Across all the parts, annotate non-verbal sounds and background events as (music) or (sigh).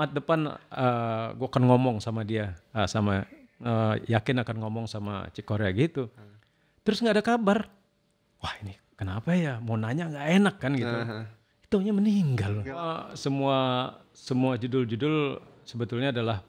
Jumat depan uh, eh, gue akan ngomong sama dia, uh, sama uh, yakin akan ngomong sama Cik Korea gitu. Terus nggak ada kabar. Wah ini kenapa ya? Mau nanya nggak enak kan gitu. Uh-huh. Itunya meninggal. Uh, semua semua judul-judul sebetulnya adalah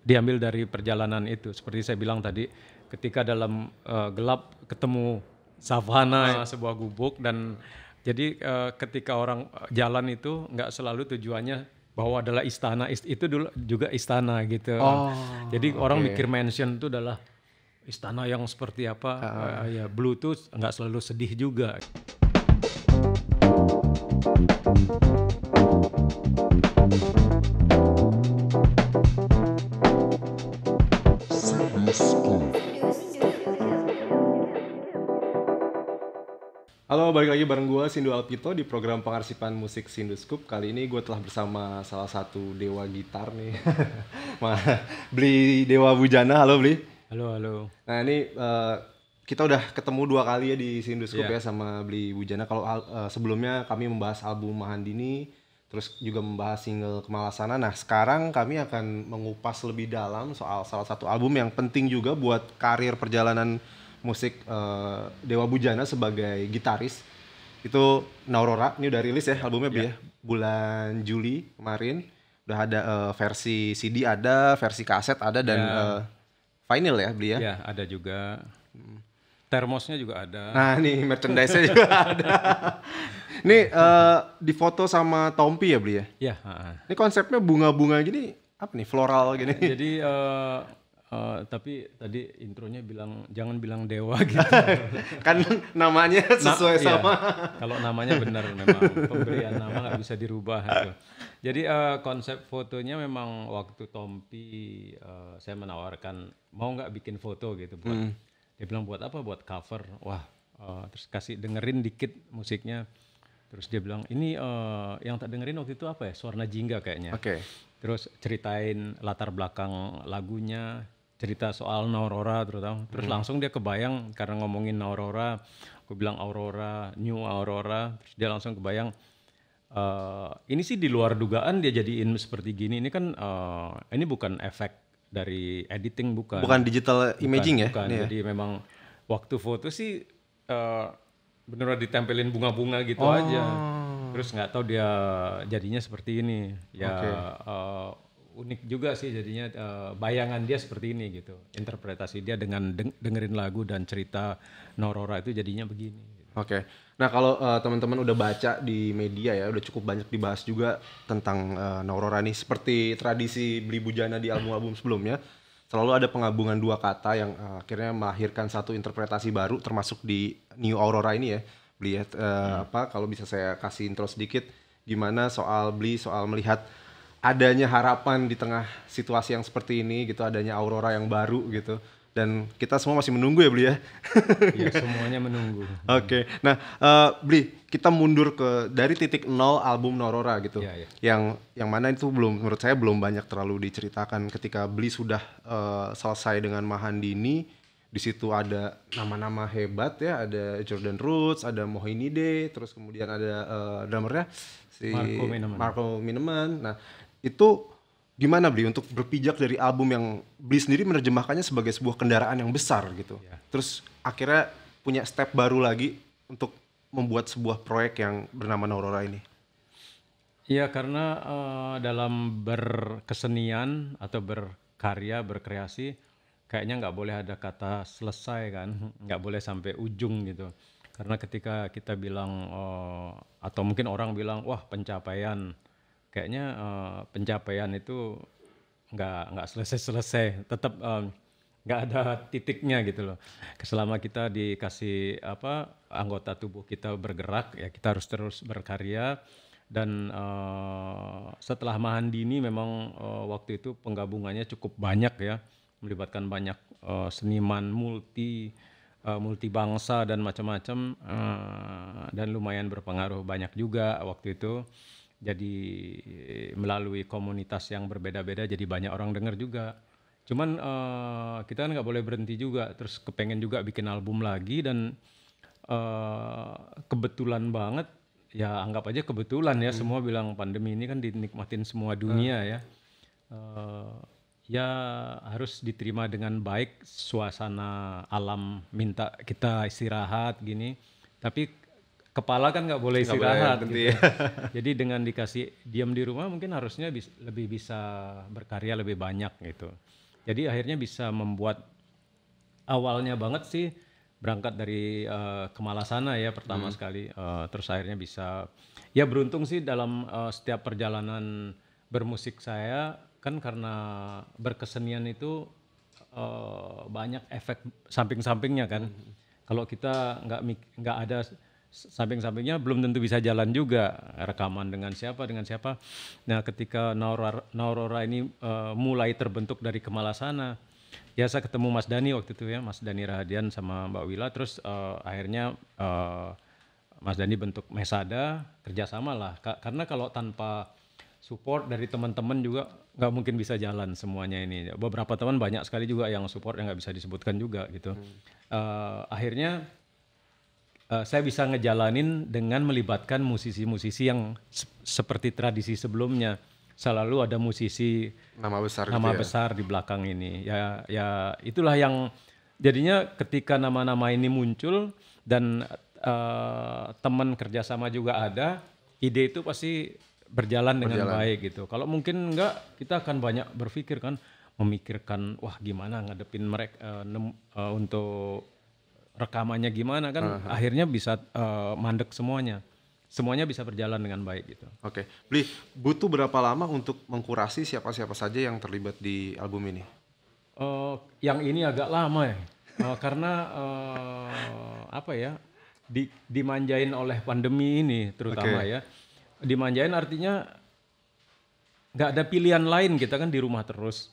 diambil dari perjalanan itu. Seperti saya bilang tadi, ketika dalam uh, gelap ketemu savana sebuah gubuk dan jadi uh, ketika orang jalan itu nggak selalu tujuannya bahwa adalah istana itu dulu juga istana gitu. Oh, Jadi okay. orang mikir mansion itu adalah istana yang seperti apa uh. Uh, ya Blue nggak selalu sedih juga. balik lagi bareng gue Sindu Alpito di program pengarsipan musik Sinduskup Kali ini gue telah bersama salah satu dewa gitar nih. (laughs) Beli Dewa Bujana, halo Beli. Halo, halo. Nah ini uh, kita udah ketemu dua kali ya di Sinduskup yeah. ya sama Beli Bujana. Kalau uh, sebelumnya kami membahas album Mahandini, terus juga membahas single Kemalasana. Nah sekarang kami akan mengupas lebih dalam soal salah satu album yang penting juga buat karir perjalanan musik uh, Dewa Bujana sebagai gitaris itu Naurora ini udah rilis ya albumnya yeah. ya bulan Juli kemarin udah ada uh, versi CD ada versi kaset ada dan yeah. Ya. uh, vinyl ya beli ya yeah, ada juga termosnya juga ada nah ini merchandise-nya juga (laughs) ada ini uh, eh, di foto sama Tompi ya beli ya yeah, ya, ini konsepnya bunga-bunga gini apa nih floral gini jadi uh, Eh, tapi tadi intronya bilang jangan bilang dewa (laughs) gitu. kan namanya sesuai Na iya. sama. Iya. Kalau namanya benar memang pemberian nama nggak bisa dirubah itu. Jadi uh, konsep fotonya memang waktu Tompi uh, saya menawarkan mau nggak bikin foto gitu buat. Hmm. Dia bilang buat apa? Buat cover. Wah, uh, terus kasih dengerin dikit musiknya. Terus dia bilang ini uh, yang tak dengerin waktu itu apa ya? Suara Jingga kayaknya. Oke. Okay. Terus ceritain latar belakang lagunya, cerita soal Naurora terutama. Terus hmm. langsung dia kebayang karena ngomongin Naurora, aku bilang Aurora, New Aurora, terus dia langsung kebayang uh, ini sih di luar dugaan dia jadiin seperti gini. Ini kan uh, ini bukan efek dari editing bukan. Bukan digital imaging ya. Bukan. Iya. jadi memang waktu foto sih uh, beneran ditempelin bunga-bunga gitu oh. aja. Terus nggak tahu dia jadinya seperti ini. Ya okay. uh, unik juga sih jadinya uh, bayangan dia seperti ini gitu interpretasi dia dengan deng dengerin lagu dan cerita Norora itu jadinya begini gitu. oke okay. nah kalau uh, teman-teman udah baca di media ya udah cukup banyak dibahas juga tentang uh, Norora ini seperti tradisi beli bujana di album-album sebelumnya selalu ada pengabungan dua kata yang uh, akhirnya melahirkan satu interpretasi baru termasuk di New Aurora ini ya beli uh, hmm. apa kalau bisa saya kasih intro sedikit gimana soal beli soal melihat adanya harapan di tengah situasi yang seperti ini gitu, adanya aurora yang baru gitu. Dan kita semua masih menunggu ya, Bli ya. (laughs) Iya, semuanya menunggu. Oke. okay. Nah, uh, Bli, kita mundur ke dari titik nol album Norora gitu. Ya, ya. Yang yang mana itu belum menurut saya belum banyak terlalu diceritakan ketika Bli sudah uh, selesai dengan Mahandini di situ ada nama-nama hebat ya ada Jordan Roots ada Mohini Mohinide terus kemudian ada uh, eh, drummernya si Marco Mineman. Marco Mineman nah itu gimana beli untuk berpijak dari album yang beli sendiri menerjemahkannya sebagai sebuah kendaraan yang besar gitu. Yeah. Terus akhirnya punya step baru lagi untuk membuat sebuah proyek yang bernama Aurora ini. Iya karena uh, dalam berkesenian atau berkarya berkreasi kayaknya nggak boleh ada kata selesai kan, nggak boleh sampai ujung gitu. Karena ketika kita bilang uh, atau mungkin orang bilang wah pencapaian kayaknya uh, pencapaian itu nggak nggak selesai selesai tetap um, nggak ada titiknya gitu loh. Selama kita dikasih apa anggota tubuh kita bergerak ya kita harus terus berkarya dan uh, setelah Mahan memang uh, waktu itu penggabungannya cukup banyak ya melibatkan banyak uh, seniman multi uh, multi bangsa dan macam-macam uh, dan lumayan berpengaruh banyak juga waktu itu jadi eh, melalui komunitas yang berbeda-beda jadi banyak orang dengar juga cuman uh, kita kan nggak boleh berhenti juga terus kepengen juga bikin album lagi dan uh, kebetulan banget ya anggap aja kebetulan ya semua hmm. bilang pandemi ini kan dinikmatin semua dunia hmm. ya uh, ya harus diterima dengan baik suasana alam minta kita istirahat gini tapi kepala kan nggak boleh istirahat gitu. Ya. (laughs) Jadi dengan dikasih diam di rumah mungkin harusnya bis, lebih bisa berkarya lebih banyak gitu. Jadi akhirnya bisa membuat awalnya banget sih berangkat dari uh, eh, kemalasan ya pertama hmm. sekali uh, terus akhirnya bisa ya beruntung sih dalam uh, setiap perjalanan bermusik saya kan karena berkesenian itu uh, banyak efek samping-sampingnya kan. Hmm. Kalau kita nggak nggak ada samping-sampingnya belum tentu bisa jalan juga rekaman dengan siapa dengan siapa. Nah, ketika Naurora, ini uh, mulai terbentuk dari kemalasana, ya saya ketemu Mas Dani waktu itu ya, Mas Dani Rahadian sama Mbak Wila, terus uh, akhirnya uh, Mas Dani bentuk Mesada kerjasama lah, Ka karena kalau tanpa support dari teman-teman juga nggak mungkin bisa jalan semuanya ini. Beberapa teman banyak sekali juga yang support yang nggak bisa disebutkan juga gitu. Hmm. Uh, akhirnya uh, saya bisa ngejalanin dengan melibatkan musisi-musisi yang se seperti tradisi sebelumnya selalu ada musisi nama besar gitu nama gitu besar ya? di belakang ini ya ya itulah yang jadinya ketika nama-nama ini muncul dan uh, teman kerjasama juga ada ide itu pasti berjalan, berjalan. dengan baik gitu kalau mungkin enggak kita akan banyak berpikir kan memikirkan wah gimana ngadepin mereka uh, eh, uh, untuk rekamannya gimana kan uh-huh. akhirnya bisa uh, mandek semuanya semuanya bisa berjalan dengan baik gitu. Oke, okay. beli butuh berapa lama untuk mengkurasi siapa-siapa saja yang terlibat di album ini? Uh, yang ini agak lama ya, uh, karena uh, apa ya, di, dimanjain oleh pandemi ini terutama okay. ya. Dimanjain artinya nggak ada pilihan lain kita kan di rumah terus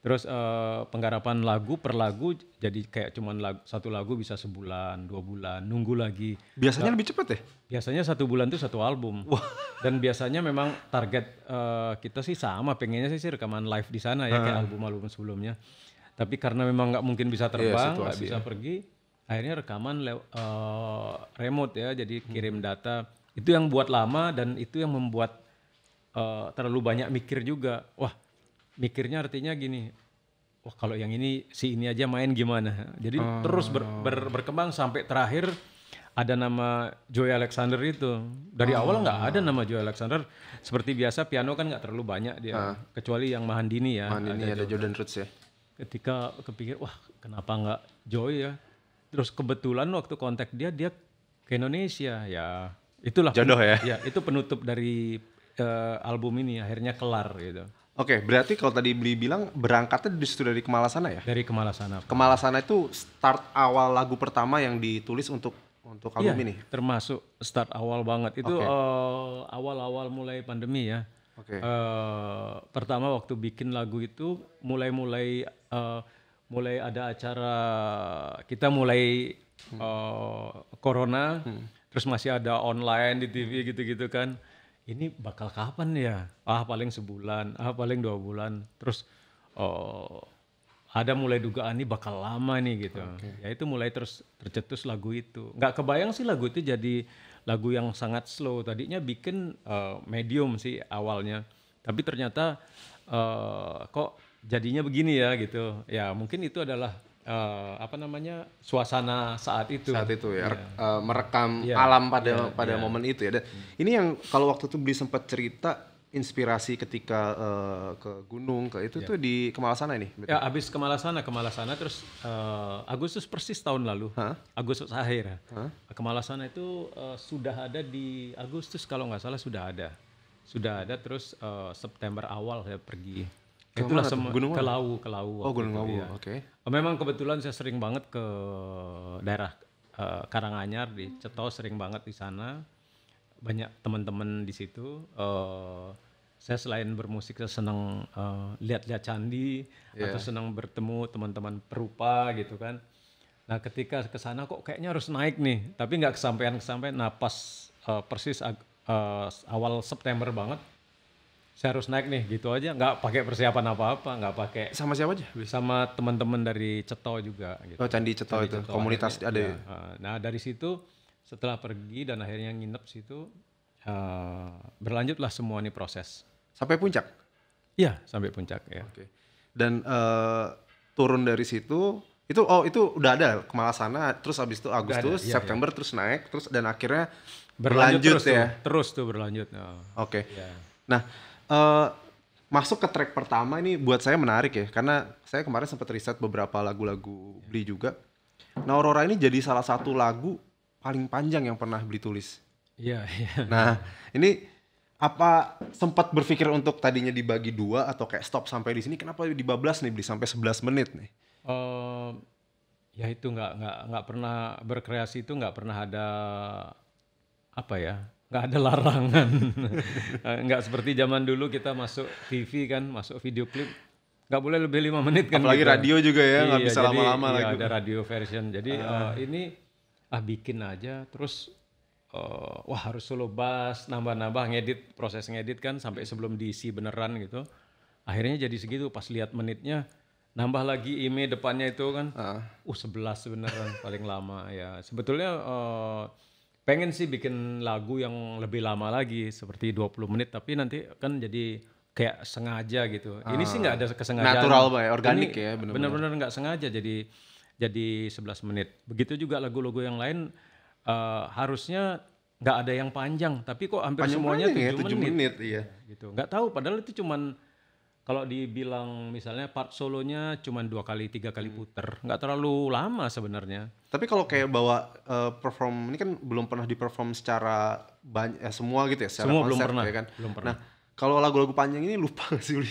Terus uh, penggarapan lagu per lagu jadi kayak cuman lagu, satu lagu bisa sebulan, dua bulan, nunggu lagi. Biasanya nah, lebih cepat ya? Biasanya satu bulan itu satu album. Wah. Dan biasanya memang target uh, kita sih sama, pengennya sih, sih rekaman live di sana ya hmm. kayak album-album sebelumnya. Tapi karena memang nggak mungkin bisa iya, terbang, nggak iya, bisa ya. pergi, akhirnya rekaman lew, uh, remote ya, jadi hmm. kirim data. Itu yang buat lama dan itu yang membuat uh, terlalu banyak mikir juga. Wah mikirnya artinya gini wah kalau yang ini si ini aja main gimana jadi oh. terus ber, ber, berkembang sampai terakhir ada nama Joy Alexander itu dari oh. awal nggak oh. ada nama Joy Alexander seperti biasa piano kan nggak terlalu banyak dia ah. kecuali yang Mahandini ya Mahandini ada, ada Jordan Roots ya ketika kepikir wah kenapa nggak Joy ya terus kebetulan waktu kontak dia dia ke Indonesia ya itulah jodoh ya ya itu penutup dari uh, album ini akhirnya kelar gitu Oke, okay, berarti kalau tadi beli bilang berangkatnya justru dari kemalasan ya? Dari kemalasan. Kemalasan itu start awal lagu pertama yang ditulis untuk untuk album iya, ini. Termasuk start awal banget. Itu okay. uh, eh, awal-awal mulai pandemi ya. Oke. Okay. Uh, eh, pertama waktu bikin lagu itu mulai-mulai uh, mulai ada acara kita mulai hmm. corona hmm. terus masih ada online di TV gitu-gitu kan ini bakal kapan ya? Ah paling sebulan, ah paling dua bulan. Terus oh, ada mulai dugaan ini bakal lama nih gitu. Okay. Ya itu mulai terus tercetus lagu itu. Gak kebayang sih lagu itu jadi lagu yang sangat slow. Tadinya bikin uh, medium sih awalnya, tapi ternyata uh, kok jadinya begini ya gitu. Ya mungkin itu adalah uh, apa namanya suasana saat itu saat itu ya ya. uh, merekam ya. alam pada ya. pada ya. momen itu ya dan hmm. ini yang kalau waktu itu beli sempat cerita inspirasi ketika uh, ke gunung ke itu ya. tuh di Kemalasana ini ya abis Kemalasana Kemalasana terus uh, Agustus persis tahun lalu Agustus akhir huh? Kemalasana itu uh, sudah ada di Agustus kalau nggak salah sudah ada sudah ada terus uh, September awal saya pergi Itulah semua Gunung ke Lawu, ke Lawu. Oh, Gunung Lawu. Ya. Oke. Okay. Memang kebetulan saya sering banget ke daerah uh, Karanganyar di Ceto sering banget di sana. Banyak teman-teman di situ uh, saya selain bermusik saya senang uh, eh, lihat-lihat candi yeah. atau senang bertemu teman-teman perupa gitu kan. Nah, ketika ke sana kok kayaknya harus naik nih, tapi nggak kesampaian kesampaian. Nah, pas uh, persis uh, awal September banget saya harus naik nih gitu aja nggak pakai persiapan apa-apa nggak pakai sama siapa aja sama teman-teman dari Ceto juga gitu. oh Candi Ceto Candi itu Ceto. komunitas akhirnya, ada iya, ya, ya. nah dari situ setelah pergi dan akhirnya nginep situ uh, berlanjutlah semua ini proses sampai puncak iya sampai puncak ya oke dan uh, turun dari situ itu oh itu udah ada ke terus habis itu Agustus ada, iya, September iya, terus naik terus dan akhirnya berlanjut, berlanjut terus ya tuh, terus tuh berlanjut oh. oke okay. Iya. yeah. nah uh, masuk ke track pertama ini buat saya menarik ya karena saya kemarin sempat riset beberapa lagu-lagu Bli juga. Nah Aurora ini jadi salah satu lagu paling panjang yang pernah Bli tulis. Iya. Yeah, Nah ini apa sempat berpikir untuk tadinya dibagi dua atau kayak stop sampai di sini kenapa dibablas nih beli sampai 11 menit nih? Uh, ya itu nggak nggak nggak pernah berkreasi itu nggak pernah ada apa ya nggak ada larangan. Eh, nggak seperti zaman dulu kita masuk TV kan, masuk video klip nggak boleh lebih lima menit kan. Apalagi gitu. radio juga ya, nggak iya, bisa lama-lama iya, lagi. Ada radio version. Jadi uh. uh, ini ah bikin aja, terus uh, wah harus solo bass, nambah-nambah ngedit, proses ngedit kan sampai sebelum diisi beneran gitu. Akhirnya jadi segitu pas lihat menitnya nambah lagi IME depannya itu kan. Ah. Uh, uh 11 beneran paling lama ya. Sebetulnya uh, pengen sih bikin lagu yang lebih lama lagi seperti 20 menit tapi nanti kan jadi kayak sengaja gitu. Ah. Ini sih ah. nggak ada kesengajaan. Natural bay, ya, organik ya benar-benar. benar nggak sengaja jadi jadi 11 menit. Begitu juga lagu-lagu yang lain uh, harusnya nggak ada yang panjang tapi kok hampir panjang semuanya ya, tujuh ya, 7 menit. menit iya. Gitu. Nggak tahu padahal itu cuman kalau dibilang misalnya part solonya cuma dua kali tiga kali hmm. puter nggak terlalu lama sebenarnya tapi kalau kayak bawa uh, perform ini kan belum pernah di perform secara banyak eh, semua gitu ya secara semua konsep, belum pernah ya kan belum pernah nah kalau lagu-lagu panjang ini lupa gak sih (laughs)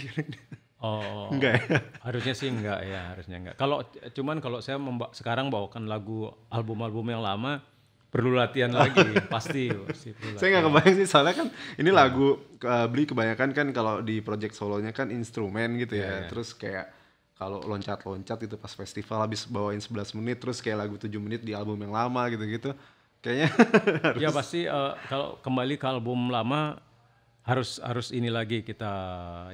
Oh, enggak ya? harusnya sih enggak ya, harusnya enggak. Kalau cuman kalau saya sekarang bawakan lagu album-album yang lama, perlu latihan lagi pasti, pasti perlu (laughs) saya nggak kebayang sih soalnya kan ini yeah. lagu uh, beli kebanyakan kan kalau di project solonya kan instrumen gitu ya yeah, yeah. terus kayak kalau loncat-loncat itu pas festival habis bawain 11 menit terus kayak lagu 7 menit di album yang lama gitu-gitu kayaknya (laughs) harus. ya pasti uh, kalau kembali ke album lama harus harus ini lagi kita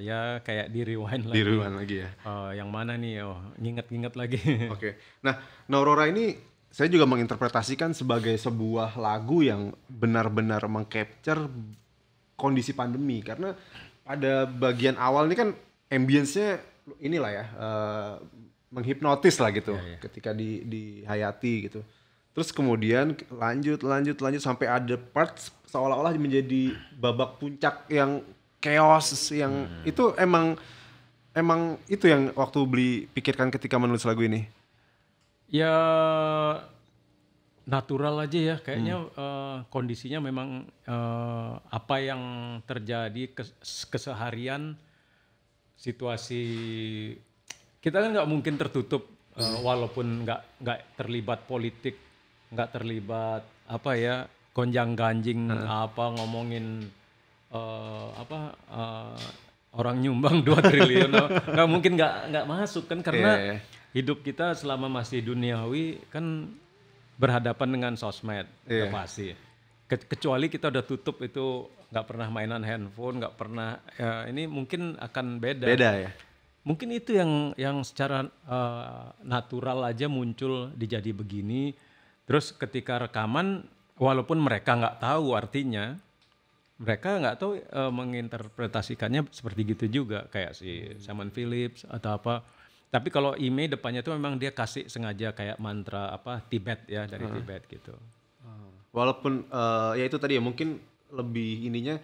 ya kayak di rewind lagi. Di rewind lagi ya. Uh, yang mana nih? Oh, nginget-nginget lagi. Oke. Okay. Nah, Naurora ini saya juga menginterpretasikan sebagai sebuah lagu yang benar-benar mengcapture kondisi pandemi karena pada bagian awal ini kan ambience-nya inilah ya uh, menghipnotis lah gitu yeah, yeah. ketika di dihayati gitu. Terus kemudian lanjut lanjut lanjut sampai ada parts seolah-olah menjadi babak puncak yang chaos yang hmm. itu emang emang itu yang waktu beli pikirkan ketika menulis lagu ini. Ya natural aja ya kayaknya hmm. uh, kondisinya memang uh, apa yang terjadi kes keseharian situasi kita kan nggak mungkin tertutup uh, walaupun nggak nggak terlibat politik nggak terlibat apa ya konjang ganjing hmm. apa ngomongin uh, apa uh, orang nyumbang 2 (laughs) triliun nggak mungkin nggak nggak masuk kan karena yeah, yeah hidup kita selama masih duniawi kan berhadapan dengan sosmed yeah. Iya. pasti Ke kecuali kita udah tutup itu nggak pernah mainan handphone nggak pernah ya, ini mungkin akan beda beda ya mungkin itu yang yang secara uh, natural aja muncul dijadi begini terus ketika rekaman walaupun mereka nggak tahu artinya mereka nggak tahu uh, menginterpretasikannya seperti gitu juga kayak si Simon Phillips atau apa tapi kalau ime depannya itu memang dia kasih sengaja kayak mantra apa Tibet ya dari uh. Tibet gitu. Oh. Walaupun uh, ya itu tadi ya mungkin lebih ininya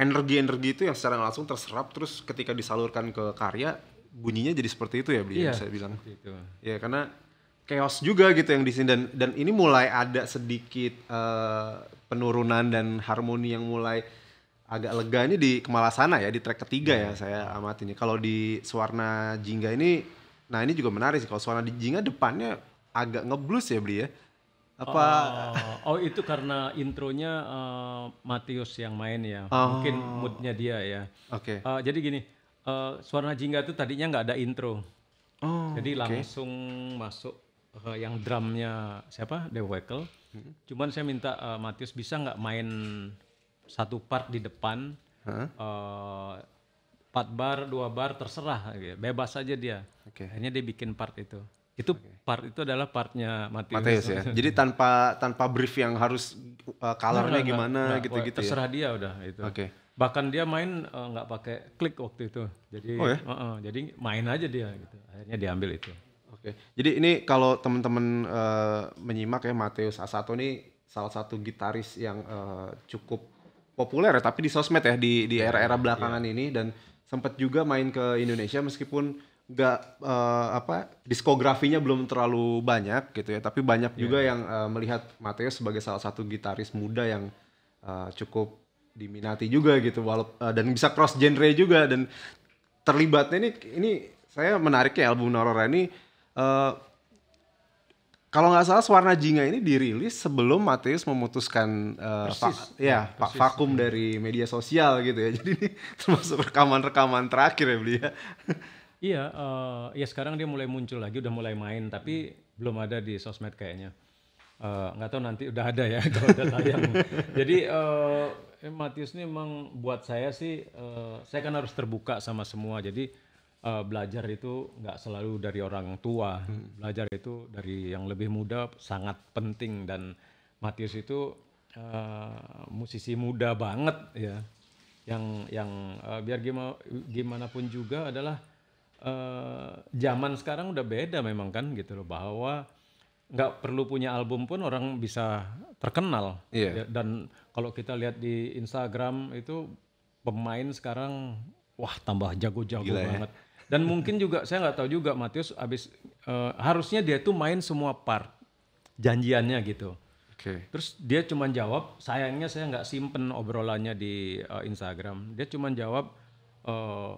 energi-energi itu yang secara langsung terserap terus ketika disalurkan ke karya bunyinya jadi seperti itu ya bisa iya, bilang. Itu. Ya karena chaos juga gitu yang di sini dan dan ini mulai ada sedikit uh, penurunan dan harmoni yang mulai agak lega ini di Kemalasana ya di track ketiga ya, iya. saya amati ini. Kalau di Suwarna Jingga ini Nah ini juga menarik sih kalau suara di jingga depannya agak ngeblus ya beli ya. Apa? Oh, oh itu karena intronya uh, eh, Matius yang main ya. Oh. Mungkin moodnya dia ya. Oke. Okay. Uh, eh, jadi gini, uh, suara Jingga itu tadinya nggak ada intro. Oh, jadi okay. langsung masuk uh, yang drumnya siapa? The Wackel. Hmm. Cuman saya minta uh, Matius bisa nggak main satu part di depan huh? uh, 4 bar, dua bar terserah gitu. Ya. Bebas aja dia. Okay. Hanya dia bikin part itu. Itu okay. part itu adalah partnya Matius. Matius ya. (laughs) Jadi tanpa tanpa brief yang harus uh, colornya nah, gimana gitu-gitu gitu Terserah dia udah itu. Oke. Okay. Bahkan dia main nggak uh, pakai klik waktu itu. Jadi oh, ya? uh -uh, jadi main aja dia gitu. Akhirnya diambil itu. Oke. Okay. Jadi ini kalau teman-teman uh, menyimak ya Matius Asato ini salah satu gitaris yang uh, cukup populer ya, tapi di sosmed ya di di iya, era-era belakangan yeah. ini dan sempat juga main ke Indonesia meskipun nggak uh, apa diskografinya belum terlalu banyak gitu ya tapi banyak yeah. juga iya. yang uh, melihat Mateus sebagai salah satu gitaris muda yang uh, cukup diminati juga gitu walaupun uh, dan bisa cross genre juga dan terlibatnya ini ini saya menariknya album Norora ini uh, kalau nggak salah Warna Jingga ini dirilis sebelum Matius memutuskan uh, persis. Va ya, ya persis. vakum dari media sosial gitu ya. (laughs) Jadi ini termasuk rekaman-rekaman terakhir ya beliau. Ya. (laughs) iya, uh, ya sekarang dia mulai muncul lagi, udah mulai main tapi hmm. belum ada di sosmed kayaknya. Eh, nggak uh, tahu nanti udah ada ya (laughs) kalau udah tayang. Jadi uh, Matius ini memang buat saya sih, uh, saya kan harus terbuka sama semua. Jadi uh, belajar itu nggak selalu dari orang tua. Hmm. Belajar itu dari yang lebih muda sangat penting dan Matius itu uh, musisi muda banget ya. Yang yang uh, biar gimana gimana pun juga adalah uh, zaman sekarang udah beda memang kan gitu loh bahwa nggak perlu punya album pun orang bisa terkenal. Yeah. Ya, dan kalau kita lihat di Instagram itu pemain sekarang wah tambah jago-jago ya. banget. Ya? Dan mungkin juga saya nggak tahu juga Matius abis uh, eh, harusnya dia tuh main semua part janjiannya gitu. Oke. Okay. Terus dia cuma jawab, sayangnya saya nggak simpen obrolannya di uh, Instagram. Dia cuma jawab, uh,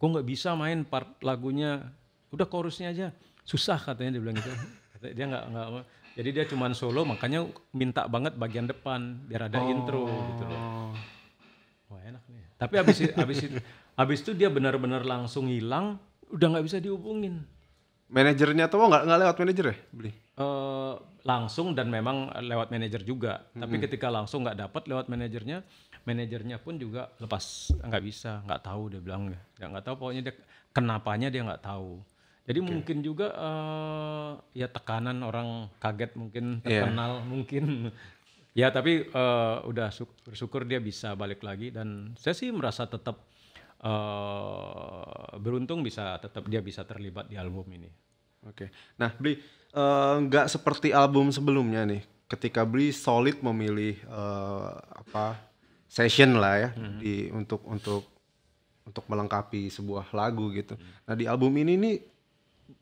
kok nggak bisa main part lagunya, udah korusnya aja. Susah katanya dia bilang gitu. dia nggak nggak jadi dia cuma solo makanya minta banget bagian depan biar ada oh. intro gitu loh. Wah enak nih. Tapi abis abis itu Habis itu dia benar-benar langsung hilang, udah nggak bisa dihubungin. Manajernya tuh nggak nggak lewat manajer ya beli? Uh, eh, langsung dan memang lewat manajer juga. hmm Tapi ketika langsung nggak dapat lewat manajernya, manajernya pun juga lepas nggak bisa, nggak tahu dia bilang nggak ya. ya, nggak tahu pokoknya dia kenapanya dia nggak tahu. Jadi okay. mungkin juga uh, ya tekanan orang kaget mungkin iya. terkenal yeah. mungkin (laughs) ya tapi uh, udah bersyukur dia bisa balik lagi dan saya sih merasa tetap uh, beruntung bisa tetap dia bisa terlibat di album ini. Oke. Okay. Nah, Bli eh, nggak uh, seperti album sebelumnya nih. Ketika Bli solid memilih uh, apa session lah ya mm -hmm. di untuk untuk untuk melengkapi sebuah lagu gitu. Mm -hmm. Nah, di album ini nih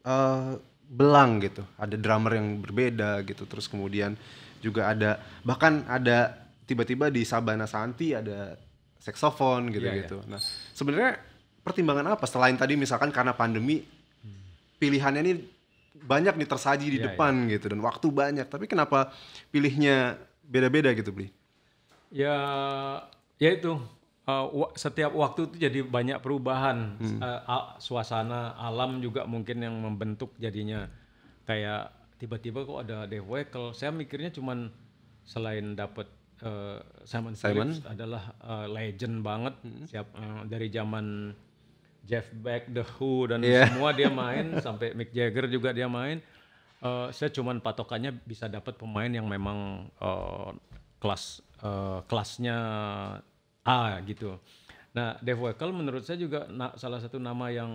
uh, belang gitu. Ada drummer yang berbeda gitu. Terus kemudian juga ada bahkan ada tiba-tiba di Sabana Santi ada seksofon gitu-gitu. Yeah, yeah. Nah, sebenarnya pertimbangan apa selain tadi misalkan karena pandemi pilihannya ini banyak nih tersaji di yeah, depan yeah. gitu dan waktu banyak, tapi kenapa pilihnya beda-beda gitu, Bli? Ya, ya itu uh, setiap waktu itu jadi banyak perubahan hmm. uh, suasana alam juga mungkin yang membentuk jadinya kayak tiba-tiba kok ada Dave Weckl saya mikirnya cuman selain dapat uh, Simon, Simon Phillips adalah uh, legend banget hmm. siap uh, dari zaman Jeff Beck, The Who dan yeah. semua dia main (laughs) sampai Mick Jagger juga dia main. Uh, saya cuman patokannya bisa dapat pemain yang memang uh, kelas uh, kelasnya A gitu. Nah, Dave Wakel menurut saya juga salah satu nama yang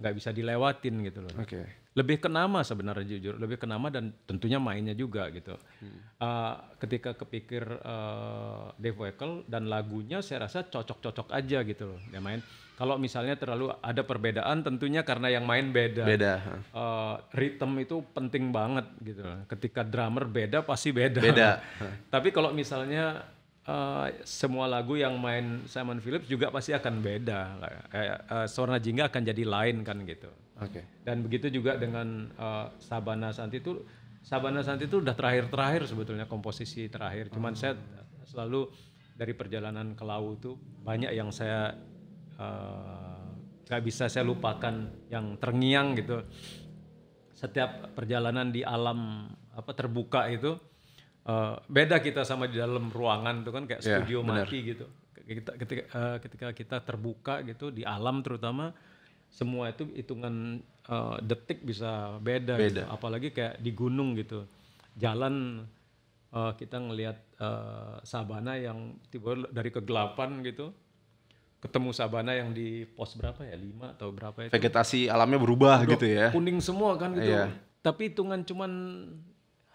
nggak bisa dilewatin gitu loh. Oke. Okay. Lebih ke nama sebenarnya jujur, lebih ke nama dan tentunya mainnya juga gitu. Hmm. Uh, ketika kepikir uh, ah, Dave Wakel dan lagunya saya rasa cocok-cocok aja gitu loh dia main. Kalau misalnya terlalu ada perbedaan tentunya karena yang main beda. Beda. Uh, ritme itu penting banget gitu loh. Ketika drummer beda pasti beda. Beda. (laughs) Tapi kalau misalnya uh, semua lagu yang main Simon Phillips juga pasti akan beda. Kayak, uh, Sorna Jingga akan jadi lain kan gitu. Oke. Okay. Dan begitu juga dengan uh, Sabana Santi itu Sabana Santi itu udah terakhir-terakhir sebetulnya komposisi terakhir. Cuman oh. saya selalu dari perjalanan ke laut itu banyak yang saya uh, gak bisa saya lupakan yang terngiang gitu. Setiap perjalanan di alam apa terbuka itu uh, beda kita sama di dalam ruangan itu kan kayak iya, studio bener. mati gitu. Kita ketika uh, ketika kita terbuka gitu di alam terutama semua itu hitungan uh, detik bisa beda, gitu. beda. Gitu. apalagi kayak di gunung gitu. Jalan uh, kita ngelihat uh, sabana yang tiba dari kegelapan gitu ketemu sabana yang di pos berapa ya lima atau berapa itu vegetasi alamnya berubah Udah gitu ya kuning semua kan gitu yeah. tapi hitungan cuman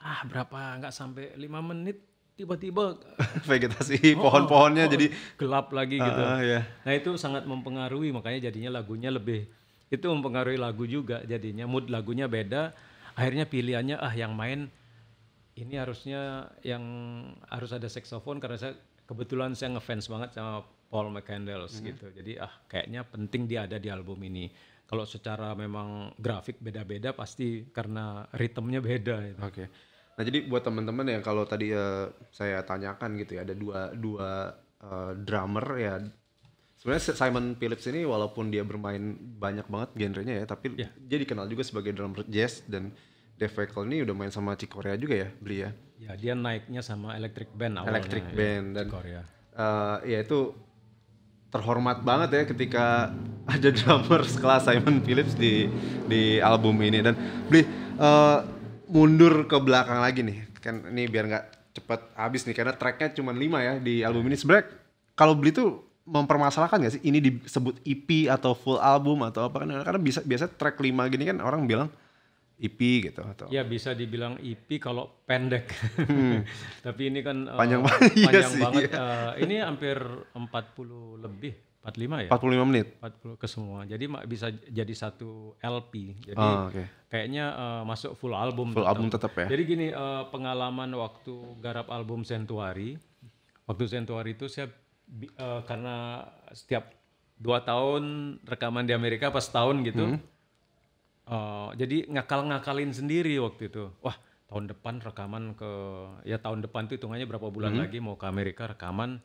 ah berapa nggak sampai lima menit tiba-tiba (laughs) vegetasi oh, pohon-pohonnya oh, oh jadi oh, oh, gelap lagi uh, gitu. Uh, yeah. Ah, iya. Nah itu sangat mempengaruhi makanya jadinya lagunya lebih itu mempengaruhi lagu juga jadinya mood lagunya beda akhirnya pilihannya ah yang main ini harusnya yang harus ada saksofon karena saya kebetulan saya ngefans banget sama Paul McCandles mm -hmm. gitu jadi ah kayaknya penting dia ada di album ini kalau secara memang grafik beda-beda pasti karena ritmenya beda. Gitu. Oke. Okay. Nah jadi buat teman-teman yang kalau tadi uh, saya tanyakan gitu ya ada dua dua uh, drummer ya sebenarnya Simon Phillips ini walaupun dia bermain banyak banget genrenya ya tapi yeah. dia dikenal juga sebagai drummer jazz dan Dave Weckl ini udah main sama Corea juga ya beli ya. Ya dia naiknya sama Electric Band awalnya. Electric ya, Band ya, dan Uh, ya itu terhormat banget ya ketika (laughs) ada drummer sekelas Simon Phillips di di album ini dan beli uh, mundur ke belakang lagi nih kan ini biar nggak cepet habis nih karena tracknya cuma lima ya di album ini sebenarnya kalau beli tuh mempermasalahkan gak sih ini disebut EP atau full album atau apa kan karena bisa biasa track lima gini kan orang bilang EP gitu atau ya bisa dibilang EP kalau pendek hmm. (laughs) tapi ini kan eh, panjang, uh, (laughs) panjang iya banget sih, eh, iya. uh, ini hampir 40 lebih 45 ya? 45 menit. 40 ke semua. Jadi bisa jadi satu LP. Jadi oh, ah, okay. kayaknya uh, masuk full album. Full tetap. album tetap ya. Jadi gini uh, pengalaman waktu garap album Sentuari. Waktu Sentuari itu saya uh, karena setiap dua tahun rekaman di Amerika pas tahun gitu. Hmm. Uh, jadi ngakal-ngakalin sendiri waktu itu. Wah, tahun depan rekaman ke ya tahun depan itu hitungannya berapa bulan hmm. lagi mau ke Amerika rekaman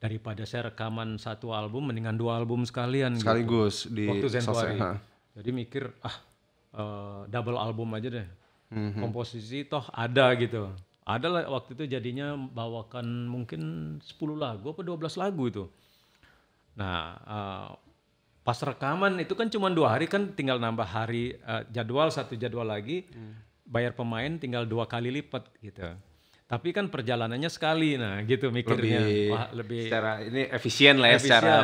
daripada saya rekaman satu album mendingan dua album sekalian gitu. sekaligus gitu. di waktu Januari. Jadi mikir ah uh, double album aja deh. Mm-hmm. Komposisi toh ada gitu. Ada lah waktu itu jadinya bawakan mungkin 10 lagu apa 12 lagu itu. Nah, uh, pas rekaman itu kan cuma dua hari kan tinggal nambah hari uh, jadwal satu jadwal lagi. Mm. Bayar pemain tinggal dua kali lipat gitu. Tapi kan perjalanannya sekali, nah gitu mikirnya. Lebih, Wah, lebih secara ini efisien lah ya efisien. secara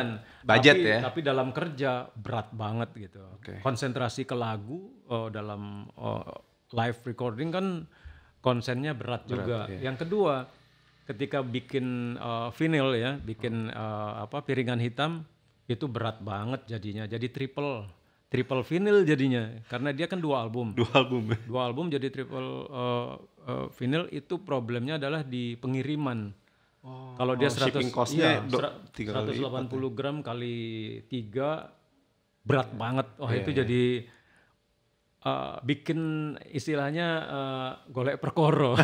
budget tapi, ya. Tapi dalam kerja berat banget gitu. Okay. Konsentrasi ke lagu oh, dalam oh, live recording kan konsennya berat, berat juga. Iya. Yang kedua, ketika bikin uh, vinyl ya, bikin uh, apa piringan hitam itu berat banget jadinya. Jadi triple triple vinyl jadinya karena dia kan dua album. Dua album. Ya. Dua album jadi triple uh, uh, eh, vinyl itu problemnya adalah di pengiriman. Oh, Kalau dia 100 shipping nya iya, 180 lipat. Ya. gram kali 3 berat yeah. banget. Oh yeah, iya, itu yeah. jadi uh, bikin istilahnya uh, golek perkoro.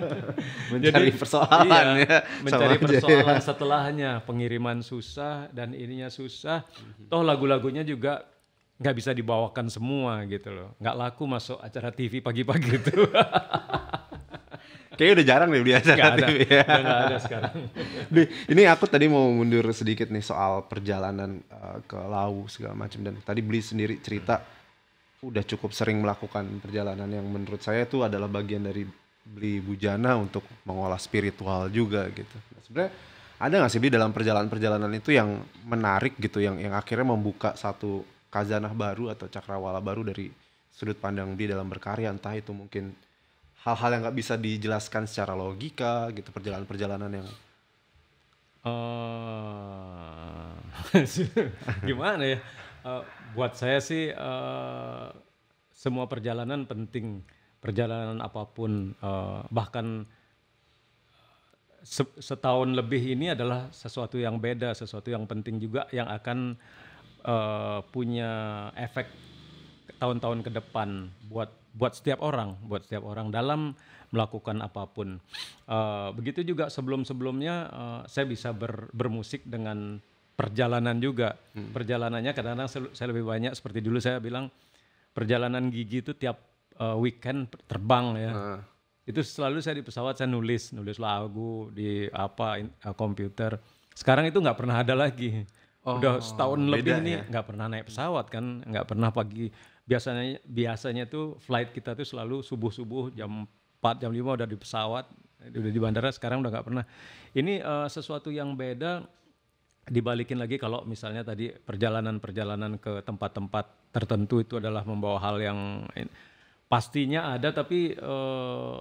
(laughs) mencari jadi, persoalan iya, ya. Mencari Sama ya. persoalan aja, setelahnya, pengiriman susah dan ininya susah. Mm -hmm. Toh lagu-lagunya juga nggak bisa dibawakan semua gitu loh. Nggak laku masuk acara TV pagi-pagi itu. Kayaknya udah jarang deh beli acara gak TV. Ya. Udah gak ada sekarang. ini aku tadi mau mundur sedikit nih soal perjalanan eh, ke Lau segala macam dan tadi beli sendiri cerita udah cukup sering melakukan perjalanan yang menurut saya itu adalah bagian dari beli bujana untuk mengolah spiritual juga gitu. Nah, Sebenarnya ada nggak sih di dalam perjalanan-perjalanan itu yang menarik gitu yang yang akhirnya membuka satu kazanah baru atau cakrawala baru dari sudut pandang dia dalam berkarya entah itu mungkin hal-hal yang nggak bisa dijelaskan secara logika gitu perjalanan-perjalanan yang uh, (laughs) gimana ya uh, buat saya sih uh, semua perjalanan penting perjalanan apapun uh, bahkan setahun lebih ini adalah sesuatu yang beda sesuatu yang penting juga yang akan Eh, punya efek tahun-tahun ke depan buat buat setiap orang, buat setiap orang dalam melakukan apapun. Uh, begitu juga sebelum-sebelumnya uh, saya bisa ber, bermusik dengan perjalanan juga. Hmm. Perjalanannya kadang-kadang saya lebih banyak seperti dulu saya bilang perjalanan gigi itu tiap uh, weekend terbang ya. Uh. Itu selalu saya di pesawat saya nulis, nulis lagu di apa in, uh, komputer. Sekarang itu nggak pernah ada lagi. Oh, udah setahun lebih ini ya. nggak pernah naik pesawat kan, nggak pernah pagi. Biasanya biasanya tuh flight kita tuh selalu subuh subuh jam 4 jam 5 udah di pesawat, udah di bandara. Sekarang udah nggak pernah. Ini uh, sesuatu yang beda. Dibalikin lagi kalau misalnya tadi perjalanan-perjalanan ke tempat-tempat tertentu itu adalah membawa hal yang pastinya ada tapi uh,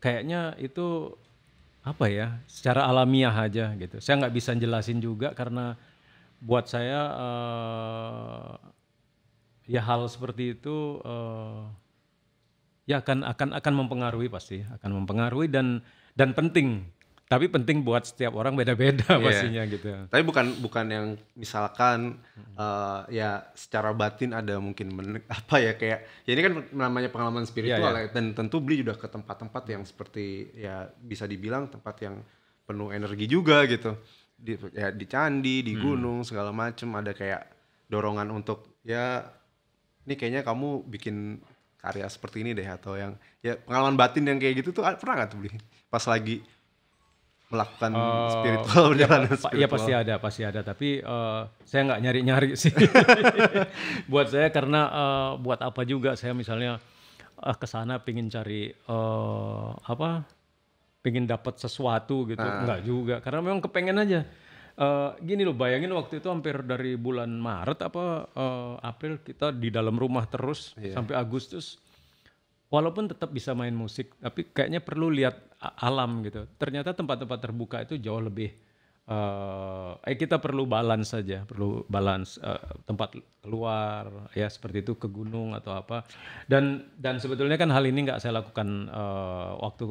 kayaknya itu apa ya secara alamiah aja gitu. Saya nggak bisa jelasin juga karena buat saya uh, ya hal seperti itu uh, ya akan akan akan mempengaruhi pasti akan mempengaruhi dan dan penting tapi penting buat setiap orang beda-beda yeah. pastinya gitu. Tapi bukan bukan yang misalkan uh, ya secara batin ada mungkin men, apa ya kayak ya ini kan namanya pengalaman spiritual yeah, iya. yeah. dan tentu beli juga ke tempat-tempat yang seperti ya bisa dibilang tempat yang penuh energi juga gitu di ya di candi di hmm. gunung segala macem ada kayak dorongan untuk ya ini kayaknya kamu bikin karya seperti ini deh atau yang ya pengalaman batin yang kayak gitu tuh ah, pernah nggak tuh beli pas lagi melakukan uh, spiritual perjalanan iya, ya, spiritual. Ya pasti ada, pasti ada. Tapi uh, saya nggak nyari-nyari (laughs) sih. buat saya karena uh, buat apa juga saya misalnya uh, ke pingin cari uh, apa pengen dapat sesuatu gitu ah. nggak juga karena memang kepengen aja uh, gini loh bayangin waktu itu hampir dari bulan Maret apa uh, April kita di dalam rumah terus yeah. sampai Agustus walaupun tetap bisa main musik tapi kayaknya perlu lihat alam gitu ternyata tempat-tempat terbuka itu jauh lebih uh, eh kita perlu balance saja perlu balance uh, tempat keluar ya seperti itu ke gunung atau apa dan dan sebetulnya kan hal ini nggak saya lakukan uh, waktu